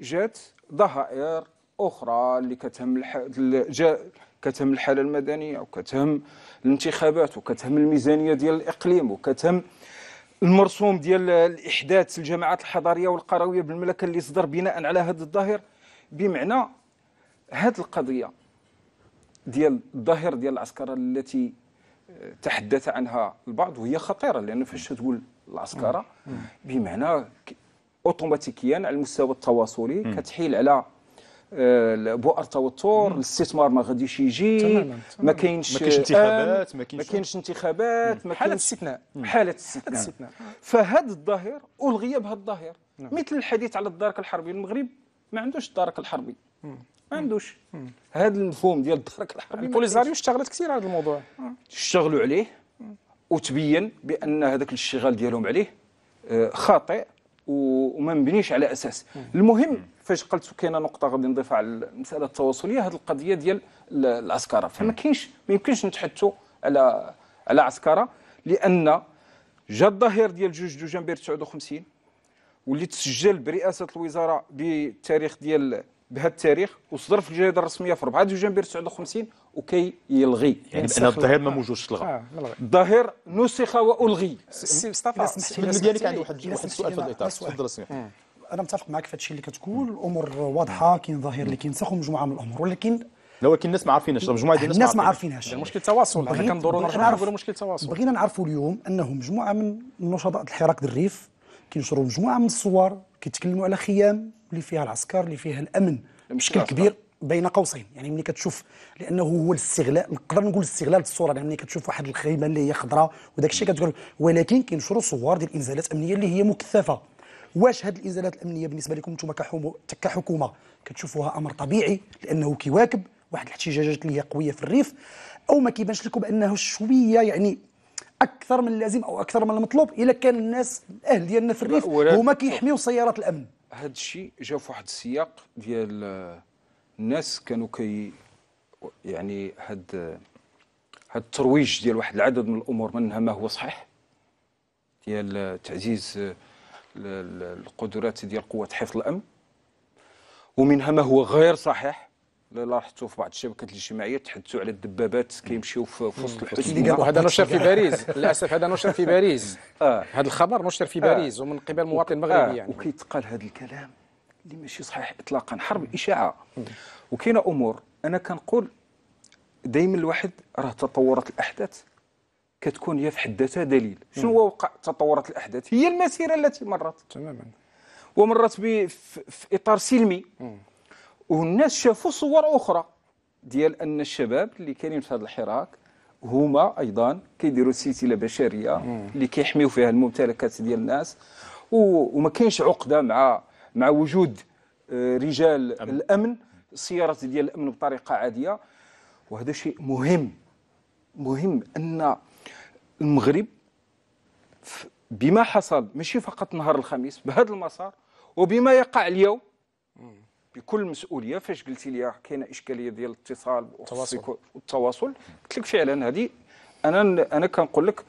جات ظهائر اخرى اللي كتهم جا كتهم الحاله المدنيه وكتهم الانتخابات وكتهم الميزانيه ديال الاقليم وكتهم المرسوم ديال الاحداث الجماعات الحضاريه والقرويه بالملكه اللي صدر بناء على هذا الظاهر بمعنى هذه القضيه ديال الظاهر ديال العسكره التي آه، تحدث عنها البعض وهي خطيره لان فاش تقول العسكره بمعنى اوتوماتيكيا على المستوى التواصلي كتحيل على البؤرطه آه، والثور الاستثمار ما غاديش يجي تماما ما كاينش انتخابات ما كاينش انتخابات ما حاله استثناء حاله استثناء نعم. فهذا الظاهر الغي بهذا الظاهر نعم. مثل الحديث على الدرك الحربي المغرب ما عندوش الدرك الحربي ما عندوش هذا المفهوم ديال الدرك الحربي البوليزاريو اشتغلت كثير على هذا الموضوع اشتغلوا عليه وتبين بان هذاك الاشتغال ديالهم عليه آه، خاطئ وما نبنيش على اساس المهم فاش قلت كاينه نقطه غادي نضيفها على المساله التواصليه هذه القضيه ديال العسكره فما كاينش ما يمكنش نتحدثوا على على عسكره لان جا الظهير ديال جوج دجنبير 59 واللي تسجل برئاسه الوزراء بتاريخ ديال بهذا التاريخ وصدر في الجريده الرسميه في 4 دجنبر 59 وكي يلغي يعني بان الظاهر ما موجودش تلغى آه، الظاهر نسخ والغي سي مصطفى بالنسبه لك عندي واحد واحد السؤال في الاطار تفضل آه. انا متفق معك في هذا الشيء اللي كتقول الامور واضحه كاين ظاهر اللي كينسخ ومجموعه من الامور ولكن ولكن الناس ما عارفينش مجموعه ديال الناس ما عارفينهاش مشكل التواصل حنا كندوروا نرجعوا مشكل التواصل بغينا نعرفوا اليوم انه مجموعه من نشطاء الحراك الريف كينشروا مجموعه من الصور كيتكلموا على خيام اللي فيها العسكر اللي فيها الامن بشكل كبير بين قوسين يعني ملي كتشوف لانه هو الاستغلال نقدر نقول استغلال الصوره يعني ملي كتشوف واحد الخيمه اللي هي خضراء وداك الشيء كتقول ولكن كينشروا صور ديال الانزالات الامنيه اللي هي مكثفه واش هذه الانزالات الامنيه بالنسبه لكم انتم كحكومه كتشوفوها امر طبيعي لانه كيواكب واحد الاحتجاجات اللي هي قويه في الريف او ما كيبانش لكم بانه شويه يعني اكثر من اللازم او اكثر من المطلوب الا كان الناس الاهل ديالنا في الريف هما كيحميو سيارات الامن هذا الشيء جا في واحد السياق ديال آه، الناس كانوا كي يعني هاد آه، هاد الترويج ديال واحد العدد من الامور منها ما هو صحيح ديال آه، تعزيز القدرات ديال قوات حفظ الامن ومنها ما هو غير صحيح لاحظتوا في بعض الشبكات الاجتماعيه تحدثوا على الدبابات كيمشيو في وسط الحسن وهذا نشر في [LAUGHS] باريس للاسف هذا نشر في باريس آه. هذا الخبر نشر في باريس آه. ومن قبل مواطن مغربي آه. يعني وكيتقال هذا الكلام اللي ماشي صحيح اطلاقا حرب اشاعه وكاينه امور انا كنقول دائما الواحد راه تطورات الاحداث كتكون هي في حد ذاتها دليل شنو هو وقع تطورات الاحداث هي المسيره التي مرت تماما ومرت في اطار سلمي والناس شافوا صور اخرى ديال ان الشباب اللي كاينين في هذا الحراك هما ايضا كيديروا سلسله بشريه اللي كيحميو فيها الممتلكات ديال الناس وما كاينش عقده مع مع وجود آه، رجال أمن. الامن السيارات ديال الامن بطريقه عاديه وهذا شيء مهم مهم ان المغرب بما حصل ماشي فقط نهار الخميس بهذا المسار وبما يقع اليوم بكل مسؤوليه فاش قلتي لي كاينه اشكاليه ديال الاتصال والتواصل قلت لك فعلا هذه انا انا كنقول لك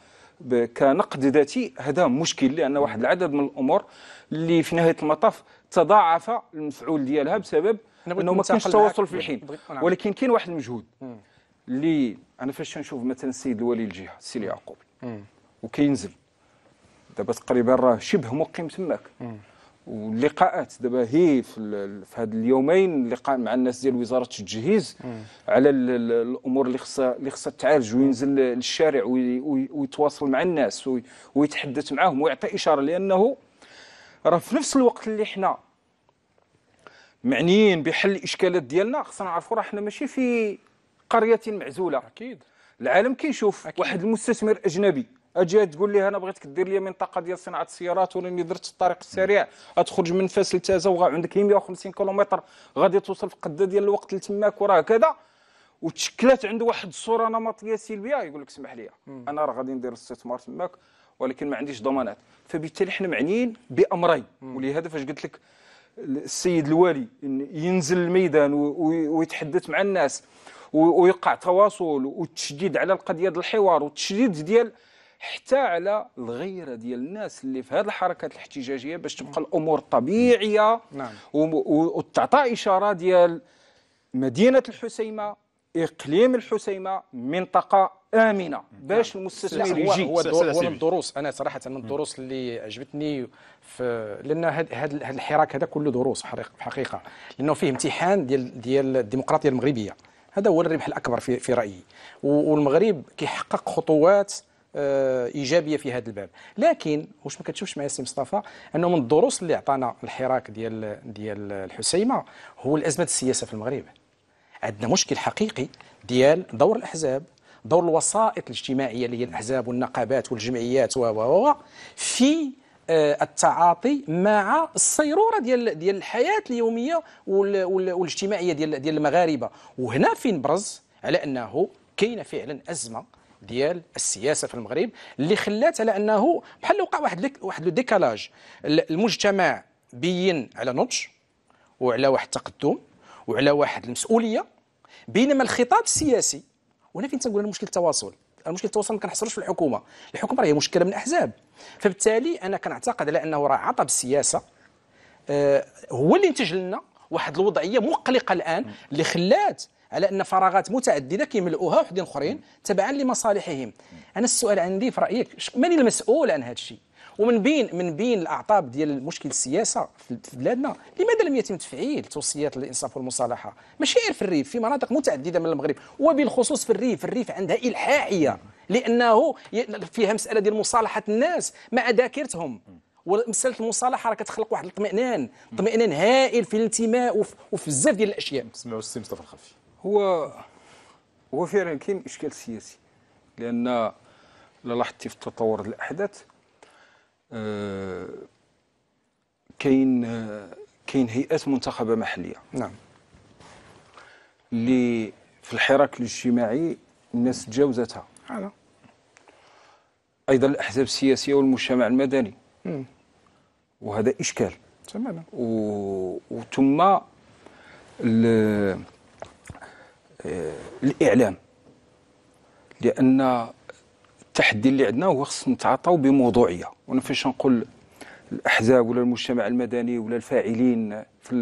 كنقد ذاتي هذا مشكل لان واحد العدد من الامور اللي في نهايه المطاف تضاعف المفعول ديالها بسبب انه ما كانش تواصل في الحين نعم. ولكن كاين واحد المجهود اللي انا فاش نشوف مثلا السيد الولي الجهه السي يعقوب وكينزل دابا تقريبا راه شبه مقيم تماك واللقاءات دابا هي في, في هاد اليومين لقاء مع الناس ديال وزاره التجهيز على الامور اللي خصها اللي خصها تعالج وينزل للشارع ويتواصل مع الناس ويتحدث معاهم ويعطي اشاره لانه راه في نفس الوقت اللي حنا معنيين بحل الاشكالات ديالنا خصنا نعرفوا راه حنا ماشي في قريه معزوله اكيد العالم كيشوف واحد المستثمر اجنبي اجي تقول لي انا بغيتك دير لي منطقه ديال صناعه السيارات وراني درت الطريق السريع تخرج من فاس لتازا وعندك 150 كيلومتر غادي توصل في قده ديال الوقت لتماك وراه كذا وتشكلات عنده واحد الصوره نمطيه سلبيه يقول لك اسمح لي انا راه غادي ندير الاستثمار تماك ولكن ما عنديش ضمانات فبالتالي حنا معنيين بامرين ولهذا فاش قلت لك السيد الوالي ينزل الميدان ويتحدث مع الناس ويقع تواصل والتشديد على القضيه ديال الحوار والتشديد ديال حتى على الغيره ديال الناس اللي في هذه الحركات الاحتجاجيه باش تبقى الامور طبيعيه نعم وتعطى اشاره ديال مدينه الحسيمه اقليم الحسيمه منطقه امنه باش نعم. المستثمر يجي هو, هو من الدروس انا صراحه من الدروس اللي عجبتني في لان هذا الحراك هذا كله دروس حقيقه لانه فيه امتحان ديال ديال الديمقراطيه المغربيه هذا هو الربح الاكبر في, في رايي والمغرب كيحقق خطوات آه، ايجابيه في هذا الباب لكن واش ما كتشوفش معايا سي مصطفى انه من الدروس اللي عطانا الحراك ديال ديال الحسيمه هو الازمه السياسه في المغرب عندنا مشكل حقيقي ديال دور الاحزاب دور الوسائط الاجتماعيه اللي هي الاحزاب والنقابات والجمعيات و و في آه، التعاطي مع الصيروره ديال ديال الحياه اليوميه والاجتماعيه ديال ديال المغاربه وهنا فين برز على انه كاينه فعلا ازمه ديال السياسه في المغرب اللي خلات على انه بحال وقع واحد واحد لو ديكالاج المجتمع بين على نضج وعلى واحد التقدم وعلى واحد المسؤوليه بينما الخطاب السياسي وهنا فين تنقول المشكل التواصل المشكل التواصل ما كنحصرش في الحكومه الحكومه هي مشكله من الاحزاب فبالتالي انا كنعتقد على انه راه السياسه آه هو اللي انتج لنا واحد الوضعيه مقلقه الان اللي خلات على أن فراغات متعددة كيملؤوها وحدين اخرين تبعا لمصالحهم أنا السؤال عندي في رأيك من المسؤول عن هذا الشيء ومن بين من بين الاعطاب ديال المشكل السياسه في بلادنا لماذا لم يتم تفعيل توصيات الانصاف والمصالحه ماشي غير في الريف في مناطق متعدده من المغرب وبالخصوص في الريف الريف عندها الحاحيه لانه فيها مساله ديال مصالحه الناس مع ذاكرتهم ومساله المصالحه راه كتخلق واحد الاطمئنان اطمئنان هائل في الانتماء وفي بزاف ديال الاشياء نسمعوا السي مصطفى الخفي. هو هو فعلا كاين اشكال سياسي لان لاحظتي في تطور الاحداث آه، كاين آه، كاين هيئات منتخبه محليه نعم اللي في الحراك الاجتماعي الناس تجاوزتها ايضا الاحزاب السياسيه والمجتمع المدني وهذا اشكال تماما وثم الاعلام لان التحدي اللي عندنا هو خصنا نتعاطاو بموضوعيه وانا فاش نقول الاحزاب ولا المجتمع المدني ولا الفاعلين في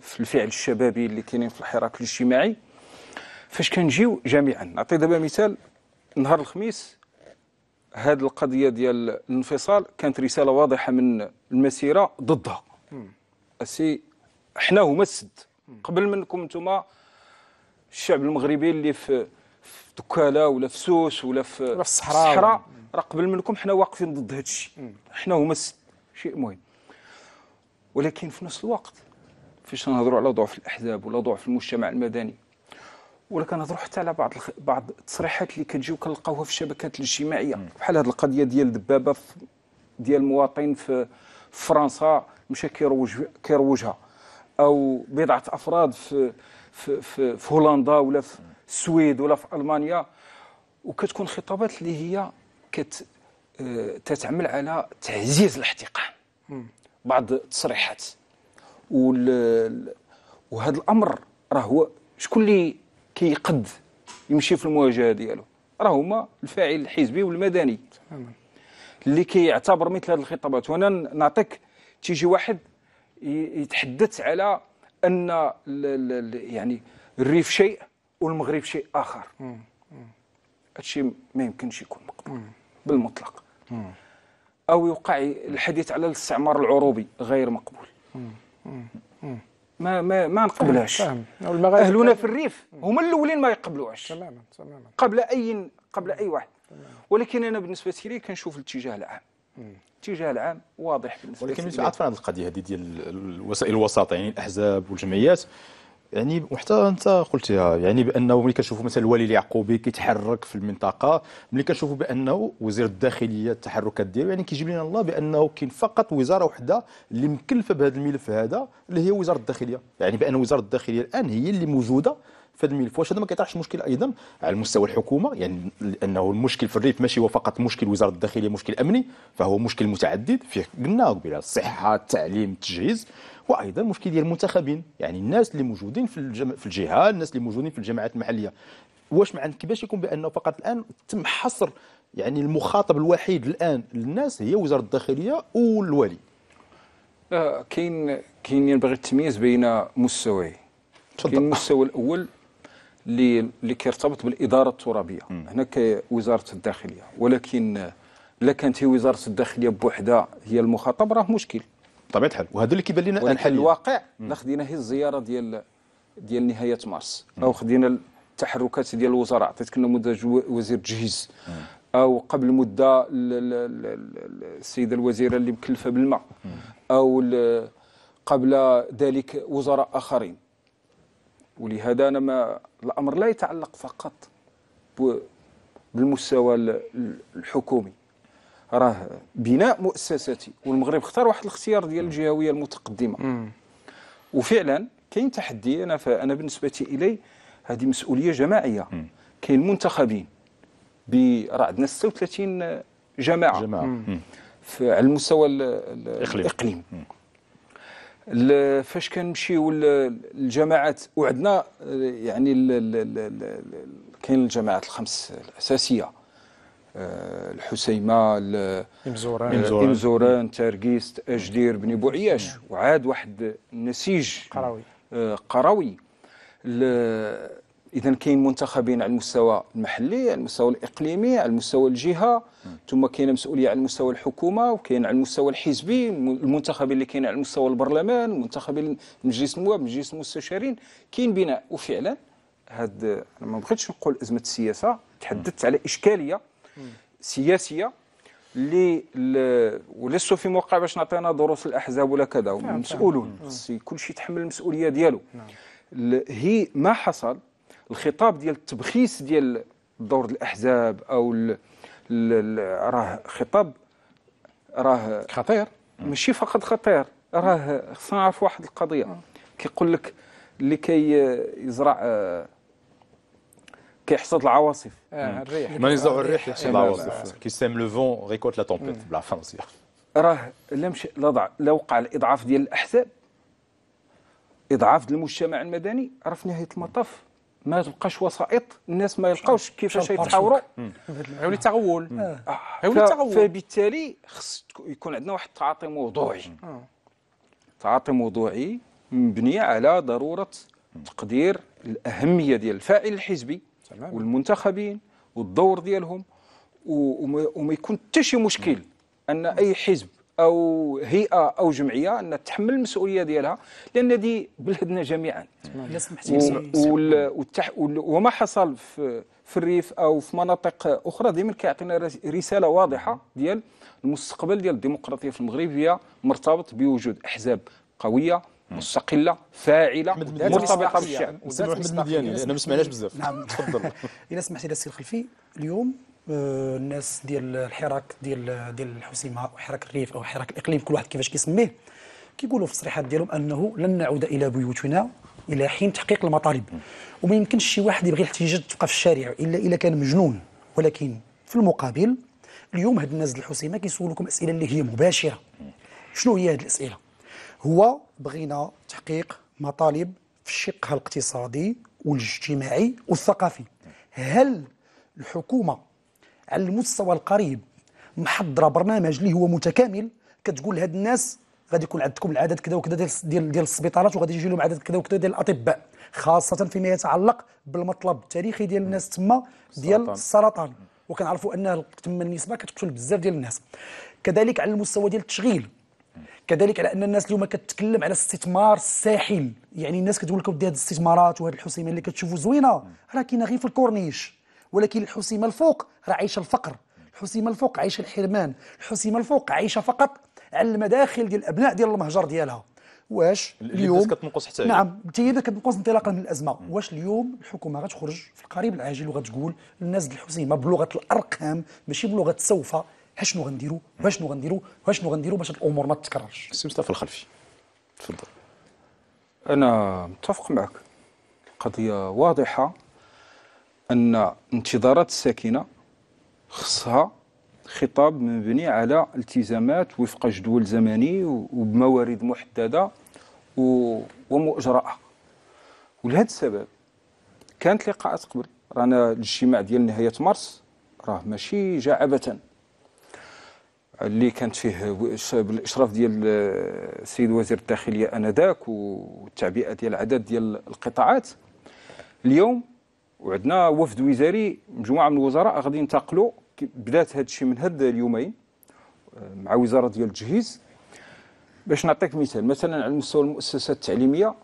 في الفعل الشبابي اللي كاينين في الحراك الاجتماعي فاش كنجيو جميعا نعطي دابا مثال نهار الخميس هذه القضيه ديال الانفصال كانت رساله واضحه من المسيره ضدها السي حنا هما السد قبل منكم انتم الشعب المغربي اللي في دكاله ولا في سوس ولا في, ولا في الصحراء الصحراء راه قبل منكم حنا واقفين ضد هذا الشيء حنا هما شيء مهم ولكن في نفس الوقت فاش نهضروا على ضعف الاحزاب ولا ضعف المجتمع المدني ولا كنهضروا حتى على بعض الخ... بعض التصريحات اللي كتجيو كنلقاوها في الشبكات الاجتماعيه بحال هذه القضيه ديال دبابه في... ديال مواطن في فرنسا مشى كيروج كيروجها او بضعه افراد في في, في, في هولندا ولا في السويد ولا في المانيا وكتكون خطابات اللي هي كت آه، تتعمل على تعزيز الاحتقان بعض التصريحات وهذا الامر راه هو شكون اللي كيقد يمشي في المواجهه ديالو راه هما الفاعل الحزبي والمدني اللي كيعتبر مثل هذه الخطابات وانا نعطيك تيجي واحد يتحدث على ان يعني الريف شيء والمغرب شيء اخر هادشي ما يمكنش يكون مقبول بالمطلق او يوقع الحديث على الاستعمار العروبي غير مقبول ما ما ما نقبلهاش اهلنا في الريف هما الاولين ما يقبلوهاش تماما تماما قبل اي قبل اي واحد ولكن انا بالنسبه لي كنشوف الاتجاه العام الاتجاه العام واضح بالنسبه ولكن عطفا على القضيه هذه ديال وسائل الوساطه يعني الاحزاب والجمعيات يعني وحتى انت قلتها يعني بانه ملي كنشوفوا مثلا الولي اليعقوبي كيتحرك في المنطقه ملي كنشوفوا بانه وزير الداخليه التحركات ديالو يعني كيجيب لنا الله بانه كاين فقط وزاره وحده اللي مكلفه بهذا الملف هذا اللي هي وزاره الداخليه يعني بان وزاره الداخليه الان هي اللي موجوده في هذا الملف واش هذا ما كيطرحش مشكل ايضا على المستوى الحكومه يعني لانه المشكل في الريف ماشي هو فقط مشكل وزاره الداخليه مشكل امني فهو مشكل متعدد فيه قلنا قبيله الصحه التعليم التجهيز وايضا مشكل ديال المنتخبين يعني الناس اللي موجودين في الجم... في الجهه الناس اللي موجودين في الجماعات المحليه واش معنى كيفاش يكون بانه فقط الان تم حصر يعني المخاطب الوحيد الان للناس هي وزاره الداخليه والوالي آه، كاين كاين ينبغي يعني التمييز بين مستويين كاين المستوى الاول اللي كيرتبط بالاداره الترابيه هنا وزاره الداخليه ولكن لا كانت هي وزاره الداخليه بوحدها هي المخاطب راه مشكل بطبيعه الحال وهذا اللي كيبان لنا الحل الواقع لا خدينا هي الزياره ديال ديال نهايه مارس او خدينا التحركات ديال الوزراء عطيتك نموذج وزير التجهيز او قبل مده السيده الوزيره اللي مكلفه بالماء او قبل ذلك وزراء اخرين ولهذا أنا ما الأمر لا يتعلق فقط بالمستوى الحكومي راه بناء مؤسساتي والمغرب اختار واحد الاختيار ديال الجهويه المتقدمه وفعلا كاين تحدي انا فانا بالنسبه الي هذه مسؤوليه جماعيه كاين منتخبين راه عندنا 36 جماعه, جماعة. على المستوى الاقليم, الإقليم. فاش كنمشيو للجماعات وعندنا يعني كاين الجماعات الخمس الاساسيه آه، الحسيمه آه، امزوران امزوران تارقيست اجدير بني بوعياش وعاد واحد النسيج قروي آه، قروي اذا كاين منتخبين على المستوى المحلي على المستوى الاقليمي على المستوى الجهه ثم كاين مسؤوليه على المستوى الحكومه وكاين على المستوى الحزبي المنتخبين اللي كاين على المستوى البرلمان المنتخبين مجلس النواب مجلس المستشارين كاين بناء وفعلا هاد انا ما بغيتش نقول ازمه السياسه تحدثت على اشكاليه سياسيه اللي ولست في موقع باش نعطينا دروس الاحزاب ولا كذا هما كل شيء يتحمل المسؤوليه ديالو نعم. هي ما حصل الخطاب ديال التبخيس ديال دور الاحزاب او ال ال راه خطاب راه خطير ماشي فقط خطير راه خصنا نعرف واحد القضيه آه. كيقول لك اللي كي يزرع آه، كيحصد العواصف آه، الريح من يزرع الريح يحصد العواصف كي سيم لو فون ريكوت لا تومبيت بلا فرنسيه راه لا مشى لا وقع الاضعاف ديال الاحزاب اضعاف المجتمع المدني راه في نهايه المطاف ما تبقاش وسائط الناس ما يلقاوش كيفاش يتحاوروا غيولي التغول غيولي التغول فبالتالي خص يكون عندنا واحد التعاطي موضوعي آه. تعاطي موضوعي مبني على ضروره تقدير الاهميه ديال الفاعل الحزبي والمنتخبين والدور ديالهم وما يكون حتى شي مشكل ان اي حزب او هيئه او جمعيه ان تحمل المسؤوليه ديالها لان دي بلدنا جميعا وما حصل في في الريف او في مناطق اخرى ديما كيعطينا رساله واضحه ديال المستقبل ديال الديمقراطيه في المغرب هي مرتبط بوجود احزاب قويه مستقله فاعله مرتبطه بالشعب احمد المدياني انا ما سمعناش بزاف نعم تفضل [LAUGHS] اذا سمحتي السي الخلفي اليوم آه، الناس ديال الحراك ديال ديال الحسيمه وحراك الريف او حراك الاقليم كل واحد كيفاش كيسميه كيقولوا في التصريحات ديالهم انه لن نعود الى بيوتنا الى حين تحقيق المطالب وما يمكنش شي واحد يبغي الاحتجاج تبقى في الشارع الا الا كان مجنون ولكن في المقابل اليوم هاد الناس الحسيمه كيسولوكم اسئله اللي هي مباشره شنو هي هاد الاسئله هو بغينا تحقيق مطالب في شقها الاقتصادي والاجتماعي والثقافي هل الحكومه على المستوى القريب محضره برنامج اللي هو متكامل كتقول لهاد الناس غادي يكون عندكم العدد كذا وكذا ديال ديال ديال السبيطارات وغادي يجي لهم عدد كذا وكذا ديال الاطباء خاصه فيما يتعلق بالمطلب التاريخي ديال الناس تما ديال السرطان وكنعرفوا ان تما النسبه كتقتل بزاف ديال الناس كذلك على المستوى ديال التشغيل كذلك على ان الناس اليوم كتكلم على استثمار الساحل يعني الناس كتقول لك ودي هذه الاستثمارات وهذه الحسيمه اللي كتشوفوا زوينه راه كاينه غير في الكورنيش ولكن الحسيمه الفوق راه عايشه الفقر الحسيمه الفوق عايشه الحرمان الحسيمه الفوق عايشه فقط على المداخل ديال الابناء ديال المهجر ديالها واش اليوم كتنقص حتى نعم حتى هي كتنقص انطلاقا من الازمه واش اليوم الحكومه غتخرج في القريب العاجل وغتقول للناس ديال الحسيمه بلغه الارقام ماشي بلغه سوف اشنو غنديروا واشنو غنديروا واشنو غنديروا باش الامور ما تتكررش سي مصطفى الخلفي تفضل انا متفق معك قضيه واضحه ان انتظارات الساكنه خصها خطاب مبني على التزامات وفق جدول زمني وبموارد محدده ومؤجراه ولهذا السبب كانت لقاءات قبل رانا الاجتماع ديال نهايه مارس راه ماشي جاء عبثا اللي كانت فيه بالاشراف ديال السيد وزير الداخليه انذاك والتعبئه ديال عدد ديال القطاعات اليوم وعندنا وفد وزاري مجموعه من الوزراء غادي ينتقلوا بدات هذا الشيء من هاد اليومين آه، مع وزاره ديال التجهيز باش نعطيك مثال مثلا على مستوى المؤسسات التعليميه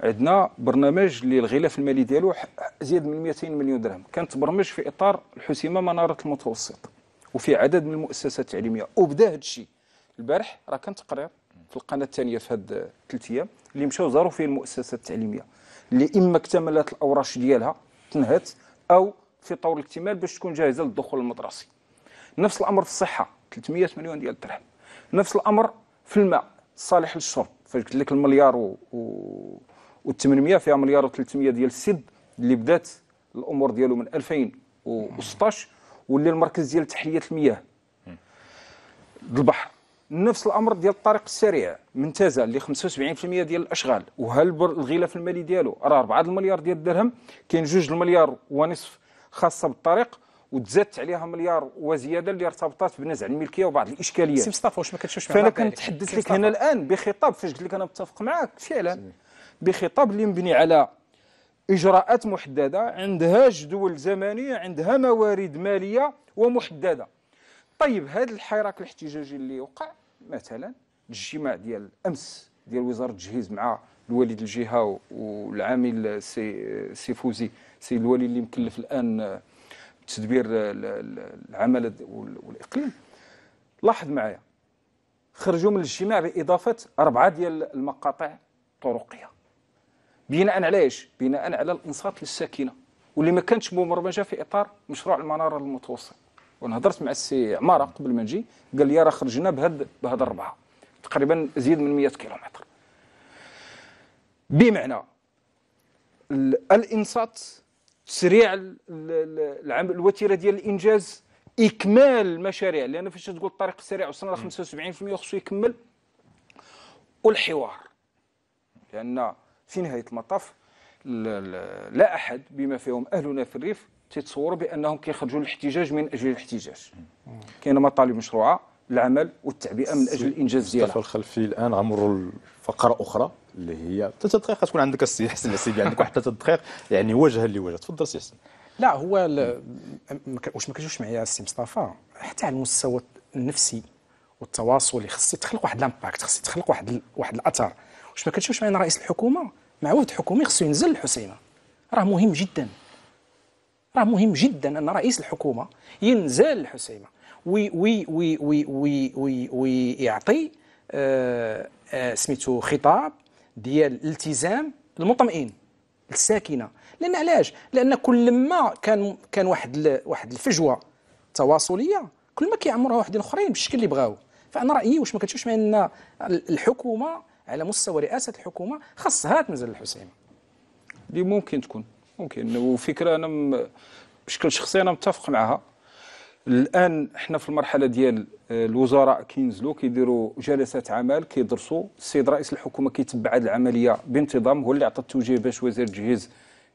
عندنا برنامج للغلاف المالي ديالو زيد من 200 مليون درهم تبرمج في اطار الحسيمه مناره المتوسط وفي عدد من المؤسسات التعليميه وبدا هذا الشيء البارح راه كان تقرير في القناه الثانيه في هاد ثلاث ايام اللي مشاو زاروا فيه المؤسسات التعليميه اللي اما اكتملت الاوراش ديالها تنهت او في طور الاكتمال باش تكون جاهزه للدخول المدرسي نفس الامر في الصحه 300 مليون ديال الدرهم نفس الامر في الماء صالح للشرب فاش قلت لك المليار و, و... و800 فيها مليار و300 ديال السد اللي بدات الامور ديالو من 2016 واللي المركز ديال تحليه المياه البحر نفس الامر ديال الطريق السريع منتزع اللي 75% ديال الاشغال وهل الغلاف المالي ديالو راه 4 المليار ديال الدرهم كاين 2 المليار ونصف خاصه بالطريق وتزادت عليها مليار وزياده اللي ارتبطت بنزع الملكيه وبعض الاشكاليات سي مصطفى واش ما كتشوفش فانا يعني؟ كنتحدث لك هنا الان بخطاب فاش قلت لك انا متفق معك فعلا بخطاب اللي مبني على اجراءات محدده عندها جدول زمني عندها موارد ماليه ومحدده طيب هذا الحراك الاحتجاجي اللي وقع مثلا الاجتماع ديال امس ديال وزاره التجهيز مع الوالد الجهه والعامل سي سي فوزي سي الوالي اللي مكلف الان بتدبير العمل والاقليم لاحظ معايا خرجوا من الاجتماع باضافه اربعه ديال المقاطع طرقيه بناء على ايش بناء على الانصات للساكنه واللي ما كانتش مبرمجه في اطار مشروع المناره المتوسط وانا هضرت مع السي عماره قبل ما نجي قال لي راه خرجنا بهاد بهاد الربعه تقريبا زيد من 100 كيلومتر بمعنى الانصات تسريع العمل الوتيره ديال الانجاز اكمال المشاريع لان فاش تقول الطريق السريع وصلنا ل 75% خصو يكمل والحوار لان في نهايه المطاف لا احد بما فيهم اهلنا في الريف تيتصوروا بانهم كيخرجوا للاحتجاج من اجل الاحتجاج كاينه مطالب مشروعه العمل والتعبئه من اجل الانجاز ديالها الخلفي الان عمر الفقره اخرى اللي هي ثلاث دقائق تكون عندك السي حسن السي عندك واحد ثلاث دقائق يعني وجها لوجه تفضل سي حسن لا هو واش ما كنجوش معايا السي مصطفى حتى على المستوى النفسي والتواصلي خصك تخلق واحد الامباكت خصك تخلق واحد واحد الاثر واش ما كتشوفش معايا رئيس الحكومه مع وفد حكومي خصو ينزل الحسيمه راه مهم جدا راه مهم جدا ان رئيس الحكومه ينزل الحسيمه وي وي وي وي وي وي ويعطي يعطي آه، آه، سميتو خطاب ديال الالتزام المطمئن الساكنه لان علاش لان كل ما كان كان واحد واحد الفجوه تواصليه كل ما كيعمرها واحد الاخرين بالشكل اللي بغاو فانا رايي واش ما كتشوفش ان الحكومه على مستوى رئاسه الحكومه خاصها تنزل الحسيمه اللي ممكن تكون ممكن وفكره انا بشكل شخصي انا متفق معها الان حنا في المرحله ديال آه، الوزراء كينزلوا كيديروا جلسات عمل كيدرسوا السيد رئيس الحكومه كيتبع هذه العمليه بانتظام هو اللي عطى التوجيه باش وزير التجهيز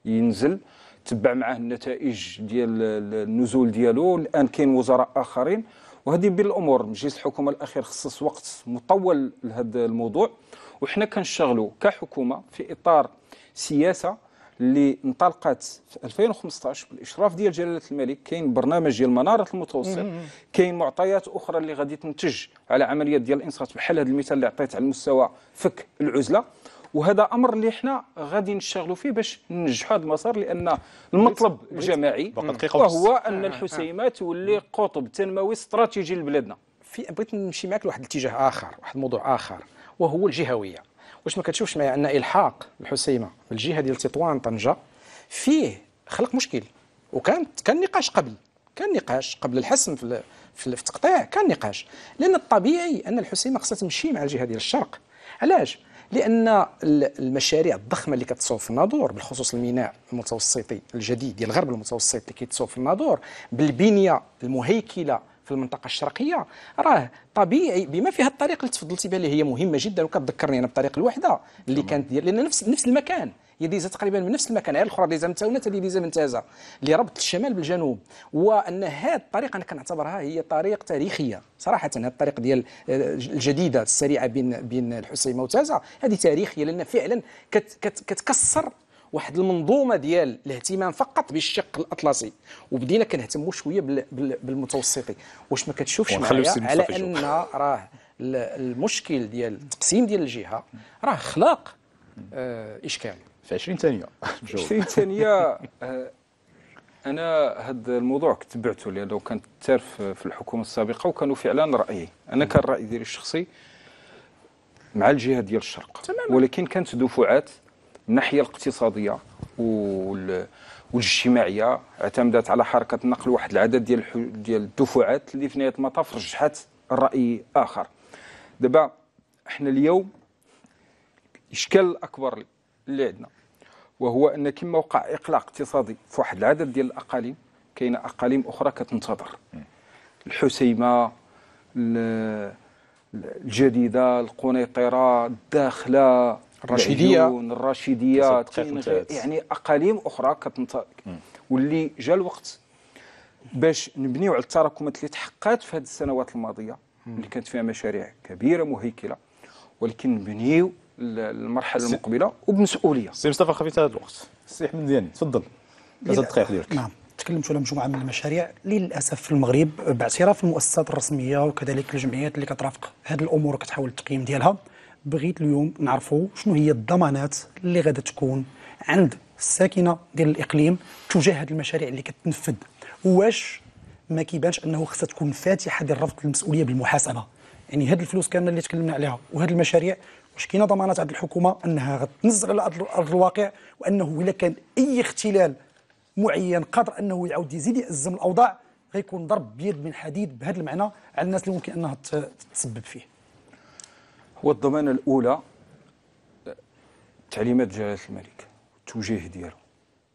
ينزل تبع معاه النتائج ديال النزول ديالو الان كاين وزراء اخرين وهذه بين الامور مجلس الحكومه الاخير خصص وقت مطول لهذا الموضوع وحنا كنشتغلوا كحكومه في اطار سياسه اللي انطلقت في 2015 بالاشراف ديال جلاله الملك كاين برنامج ديال مناره المتوسط كاين معطيات اخرى اللي غادي تنتج على عمليات ديال الانصات بحال هذا المثال اللي عطيت على مستوى فك العزله وهذا امر اللي حنا غادي نشتغلوا فيه باش ننجحوا هذا المسار لان المطلب الجماعي وهو ان آه، آه. الحسيمات تولي قطب تنموي استراتيجي لبلادنا في بغيت نمشي معك لواحد الاتجاه اخر واحد الموضوع اخر وهو الجهويه واش ما كتشوفش معايا ان الحاق الحسيمه بالجهه ديال تطوان طنجه فيه خلق مشكل وكانت كان نقاش قبل كان نقاش قبل الحسم في في التقطيع كان نقاش لان الطبيعي ان الحسيمه خصها تمشي مع الجهه ديال الشرق علاش لان المشاريع الضخمه اللي كتصوب في الناظور بالخصوص الميناء المتوسطي الجديد ديال الغرب المتوسط اللي كيتصوب في الناظور بالبنيه المهيكله في المنطقه الشرقيه راه طبيعي بما فيها الطريق اللي تفضلتي بها اللي هي مهمه جدا وكتذكرني انا بطريق الوحده اللي كانت ديال لان نفس نفس المكان هي تقريبا من نفس المكان غير الاخرى ديزا من تاونات هذه ديزا من تازا اللي ربط الشمال بالجنوب وان هذه الطريق انا كنعتبرها هي طريق تاريخيه صراحه هذه الطريق ديال آه، الجديده السريعه بين بين الحسيمه وتازا هذه تاريخيه لان فعلا كت كت كتكسر واحد المنظومه ديال الاهتمام فقط بالشق الاطلسي وبدينا كنهتموا شويه بالمتوسطي واش ما كتشوفش معايا على ان راه المشكل ديال التقسيم ديال الجهه راه خلاق آه، اشكال في 20 ثانيه 20 ثانيه آه، انا هذا الموضوع تبعته لانه كان تار في الحكومه السابقه وكانوا فعلا رايي انا كان رايي ديالي الشخصي مع الجهه ديال الشرق تماما. ولكن كانت دفعات الناحيه الاقتصاديه والاجتماعيه اعتمدت على حركه النقل واحد العدد ديال ديال الدفعات اللي في نهايه المطاف رجحت الراي اخر دابا احنا اليوم الاشكال الاكبر اللي عندنا وهو ان كما وقع اقلاع اقتصادي في واحد العدد ديال الاقاليم كاين اقاليم اخرى كتنتظر الحسيمه الجديده القنيطره الداخله الرشيديه الرشيديه يعني اقاليم اخرى كتنطلق واللي جا الوقت باش نبنيو على التراكمات اللي تحققت في هذه السنوات الماضيه اللي كانت فيها مشاريع كبيره مهيكله ولكن نبنيو المرحله المقبله وبمسؤوليه سي مصطفى خفيت هذا الوقت سي احمد دياني تفضل ثلاث دقائق ديالك نعم تكلمت على مجموعه من المشاريع للاسف في المغرب باعتراف المؤسسات الرسميه وكذلك الجمعيات اللي كترافق هذه الامور وكتحاول التقييم ديالها بغيت اليوم نعرفوا شنو هي الضمانات اللي غادا تكون عند الساكنه ديال الاقليم تجاه هذه المشاريع اللي كتنفذ واش ما كيبانش انه خصها تكون فاتحه ديال رفض المسؤوليه بالمحاسبه يعني هاد الفلوس كامله اللي تكلمنا عليها وهاد المشاريع واش كاينه ضمانات عند الحكومه انها غتنزل على ارض الواقع وانه الا كان اي اختلال معين قادر انه يعاود يزيد يأزم الاوضاع غيكون ضرب بيد من حديد بهذا المعنى على الناس اللي ممكن انها تسبب فيه والضمانه الاولى تعليمات جلاله الملك التوجيه ديالو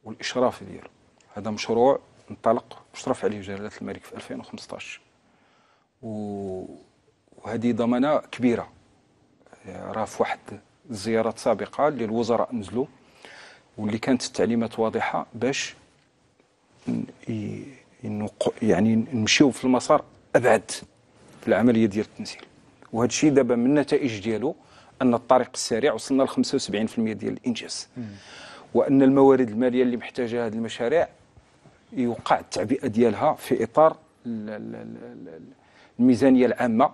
والاشراف ديالو هذا مشروع انطلق اشرف عليه جلاله الملك في 2015 وهذه ضمانه كبيره راه في واحد الزيارات سابقه اللي الوزراء نزلوا واللي كانت التعليمات واضحه باش يعني نمشيو في المسار ابعد في العمليه ديال التنزيل وهذا الشيء دابا من النتائج ديالو ان الطريق السريع وصلنا ل 75% ديال الانجاز وان الموارد الماليه اللي محتاجها هذه المشاريع يوقع التعبئه ديالها في اطار الميزانيه العامه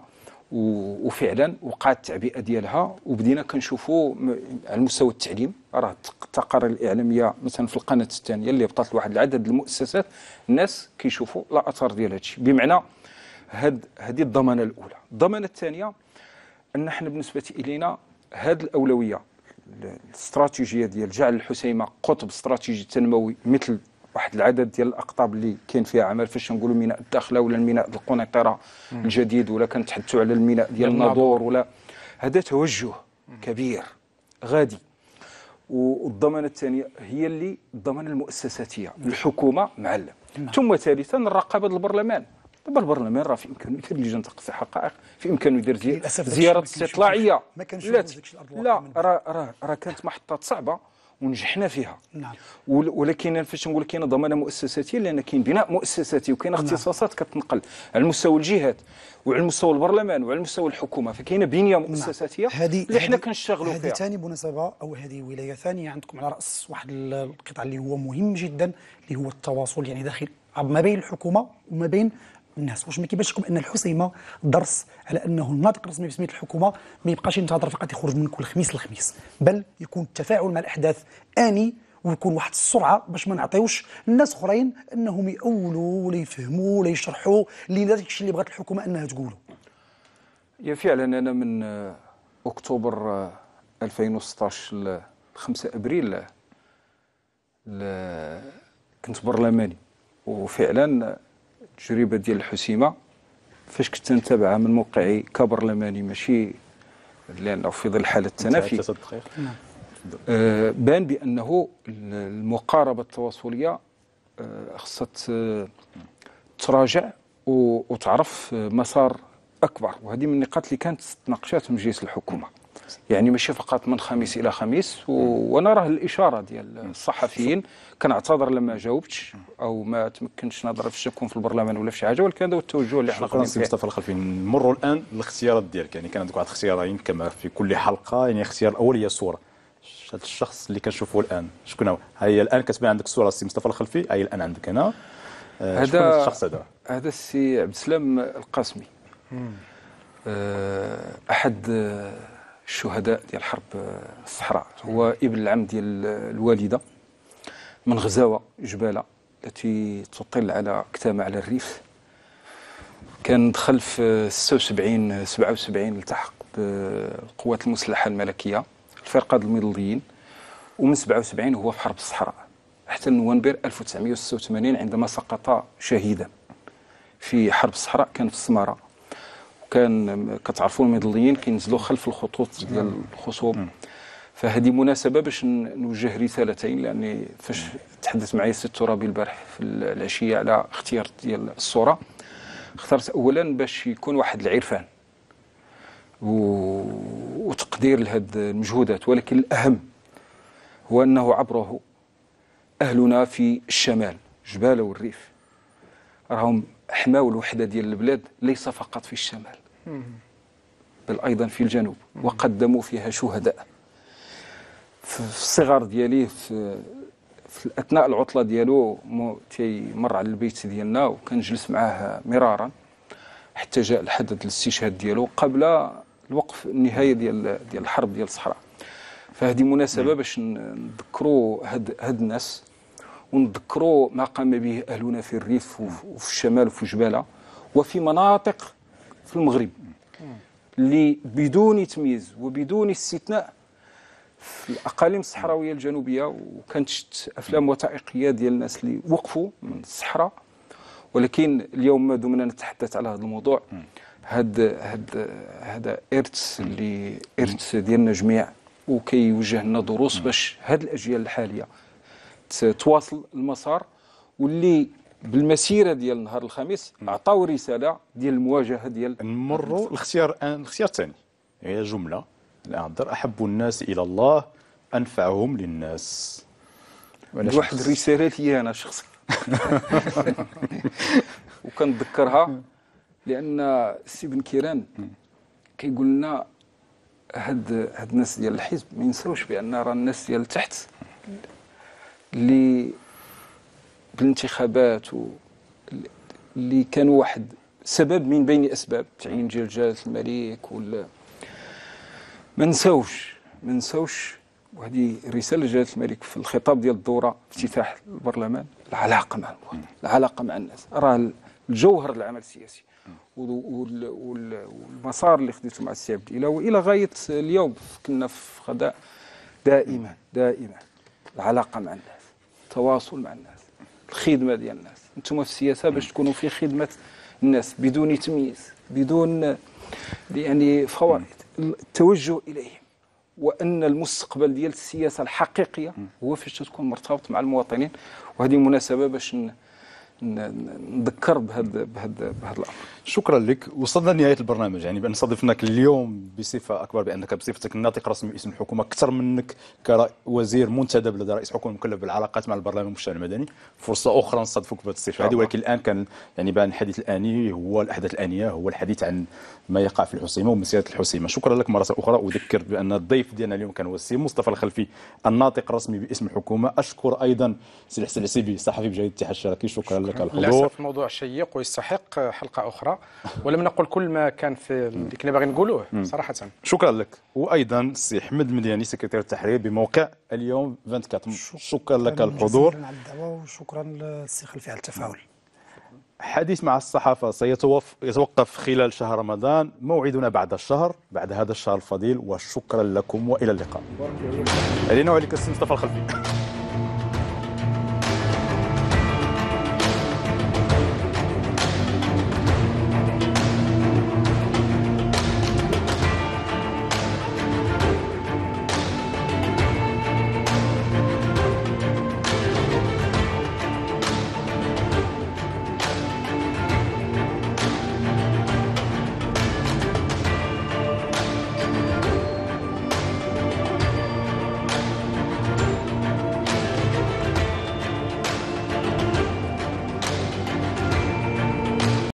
وفعلا وقعت التعبئه ديالها وبدينا كنشوفوا على مستوى التعليم راه التقارير الاعلاميه مثلا في القناه الثانيه اللي هبطت لواحد العدد المؤسسات الناس كيشوفوا الاثار ديال هادشي بمعنى هاد هذه الضمانه الاولى الضمانه الثانيه ان احنا بالنسبه الينا هذه الاولويه الاستراتيجيه ديال جعل الحسيمه قطب استراتيجي تنموي مثل واحد العدد ديال الاقطاب اللي كاين فيها عمل فاش نقولوا ميناء الداخله ولا الميناء القنيطره الجديد ولا كنتحدثوا على الميناء ديال الناظور ولا هذا توجه كبير غادي والضمانه الثانيه هي اللي الضمانه المؤسساتيه الحكومه معلم نعم. ثم ثالثا الرقابه البرلمان دابا البرلمان راه في امكانه يدير لجان تقصي حقائق في امكانه يدير زيارات استطلاعيه ما كانش لا لا راه راه راه كانت محطات صعبه ونجحنا فيها نعم ولكن فاش نقول لك كاينه ضمانه مؤسساتيه لان كاين بناء مؤسساتي وكاين نعم. اختصاصات نعم. كتنقل على مستوى الجهات وعلى مستوى البرلمان وعلى مستوى الحكومه فكاينه بنيه نعم. مؤسساتيه نعم. اللي حنا كنشتغلوا فيها هذه ثاني بمناسبه او هذه ولايه ثانيه عندكم على راس واحد القطاع اللي هو مهم جدا اللي هو التواصل يعني داخل ما بين الحكومه وما بين الناس واش ما كيبانش لكم ان الحسيمه درس على انه الناطق الرسمي بسميه الحكومه ما يبقاش ينتظر فقط يخرج من كل خميس لخميس بل يكون التفاعل مع الاحداث اني ويكون واحد السرعه باش ما نعطيوش الناس اخرين انهم ياولوا ولا يفهموا ولا يشرحوا لذلك الشيء اللي بغات الحكومه انها تقوله يا فعلا انا من اكتوبر 2016 ل 5 ابريل ل... كنت برلماني وفعلا التجربه ديال الحسيمه فاش كنت نتابعها من موقعي كبرلماني ماشي لانه في ظل حاله التنافي نعم. آه بان بانه المقاربه التواصليه آه خصها آه، تراجع وتعرف آه، مسار اكبر وهذه من النقاط اللي كانت تناقشات مجلس الحكومه يعني ماشي فقط من خميس الى خميس وانا راه الاشاره ديال الصحفيين كنعتذر لما جاوبتش او ما تمكنتش نهضر في شكون في البرلمان ولا في شي حاجه ولكن هذا هو التوجه اللي حنا غادي مصطفى الخلفي نمروا الان للاختيارات ديالك يعني كان عندك واحد الاختيارين كما في كل حلقه يعني الاختيار الاول هي الصوره هذا الشخص اللي كنشوفوه الان شكون هو هي الان كتبان عندك الصوره السي مصطفى الخلفي هي الان عندك هنا آه، هذا الشخص هذا هذا السي عبد السلام القاسمي آه، احد الشهداء ديال حرب الصحراء هو ابن العم ديال الوالده من غزاوه جباله التي تطل على كتامه على الريف كان دخل في 76 77 التحق بالقوات المسلحه الملكيه الفرقه المظليين ومن 77 هو في حرب الصحراء حتى نوفمبر 1986 عندما سقط شهيدا في حرب الصحراء كان في السماره كان كتعرفوا المظليين كينزلوا خلف الخطوط ديال نعم. الخصوم نعم. فهذه مناسبه باش نوجه رسالتين لاني فاش تحدث معي السيد ترابي البارح في العشيه على اختيار ديال الصوره اخترت اولا باش يكون واحد العرفان وتقدير لهاد المجهودات ولكن الاهم هو انه عبره اهلنا في الشمال جباله والريف راهم حماوا الوحده ديال البلاد ليس فقط في الشمال بل أيضا في الجنوب وقدموا فيها شهداء في الصغر ديالي في, أثناء العطلة ديالو تيمر على البيت ديالنا وكنجلس معاه مرارا حتى جاء الحدث الاستشهاد ديالو قبل الوقف النهاية ديال ديال الحرب ديال الصحراء فهذه مناسبه باش نذكروا هاد, هاد الناس ونذكروا ما قام به اهلنا في الريف وفي الشمال وفي جباله وفي مناطق في المغرب اللي بدون تمييز وبدون استثناء في الاقاليم الصحراويه الجنوبيه وكانت شت افلام وثائقيه ديال الناس اللي وقفوا من الصحراء ولكن اليوم ما دمنا نتحدث على هذا الموضوع هذا هذا هذا ارث اللي ارث ديالنا جميع وكيوجه لنا دروس باش هذه الاجيال الحاليه تواصل المسار واللي بالمسيره ديال نهار الخميس عطاو رساله ديال المواجهه ديال نمروا الاختيار الاختيار الثاني هي جمله الاعذر احب الناس الى الله انفعهم للناس واحد الرساله هي انا شخصيا [LAUGHS] وكنتذكرها لان السي بن كيران كيقول لنا هاد هاد الناس ديال الحزب ما ينساوش بان راه الناس ديال تحت اللي بالانتخابات و... اللي كانوا واحد سبب من بين اسباب تعيين جيل جلاله الملك ولا ما نساوش ما نساوش وهذه رساله جلاله الملك في الخطاب ديال الدوره افتتاح البرلمان العلاقه مع المواطنين العلاقه مع الناس راه الجوهر العمل السياسي والمسار اللي خديته مع السي عبد الاله والى غايه اليوم كنا في غداء دائما دائما العلاقه مع الناس التواصل مع الناس الخدمه ديال الناس انتم في السياسه باش تكونوا في خدمه الناس بدون تمييز بدون يعني فوائد التوجه اليهم وان المستقبل ديال السياسه الحقيقيه هو فاش تكون مرتبط مع المواطنين وهذه مناسبه باش نذكر بهذا بهذا بهذا الامر شكرا لك وصلنا لنهايه البرنامج يعني بان استضفناك اليوم بصفه اكبر بانك بصفتك الناطق الرسمي باسم الحكومه اكثر منك كوزير منتدب لدى رئيس حكومه مكلف بالعلاقات مع البرلمان والمجتمع المدني فرصه اخرى نصادفك بهذه الصفه هذه ولكن الان كان يعني بان الحديث الاني هو الاحداث الانيه هو الحديث عن ما يقع في الحسيمه ومسيره الحسيمه شكرا لك مره اخرى اذكر بان الضيف ديالنا اليوم كان هو السي مصطفى الخلفي الناطق الرسمي باسم الحكومه اشكر ايضا سي حسن العسيبي صحفي بجريده الاتحاد الشراكي شكرا لك الحضور للاسف موضوع شيق ويستحق حلقه اخرى ولم نقل كل ما كان في اللي كنا باغي نقولوه صراحه شكرا لك وايضا السي احمد مدياني سكرتير التحرير بموقع اليوم 24 شكرا لك الحضور شكرا على الدعوه وشكرا للسي خلفي على التفاعل حديث مع الصحافة سيتوقف خلال شهر رمضان موعدنا بعد الشهر بعد هذا الشهر الفضيل وشكرا لكم وإلى اللقاء علينا وعليك السي مصطفى الخلفي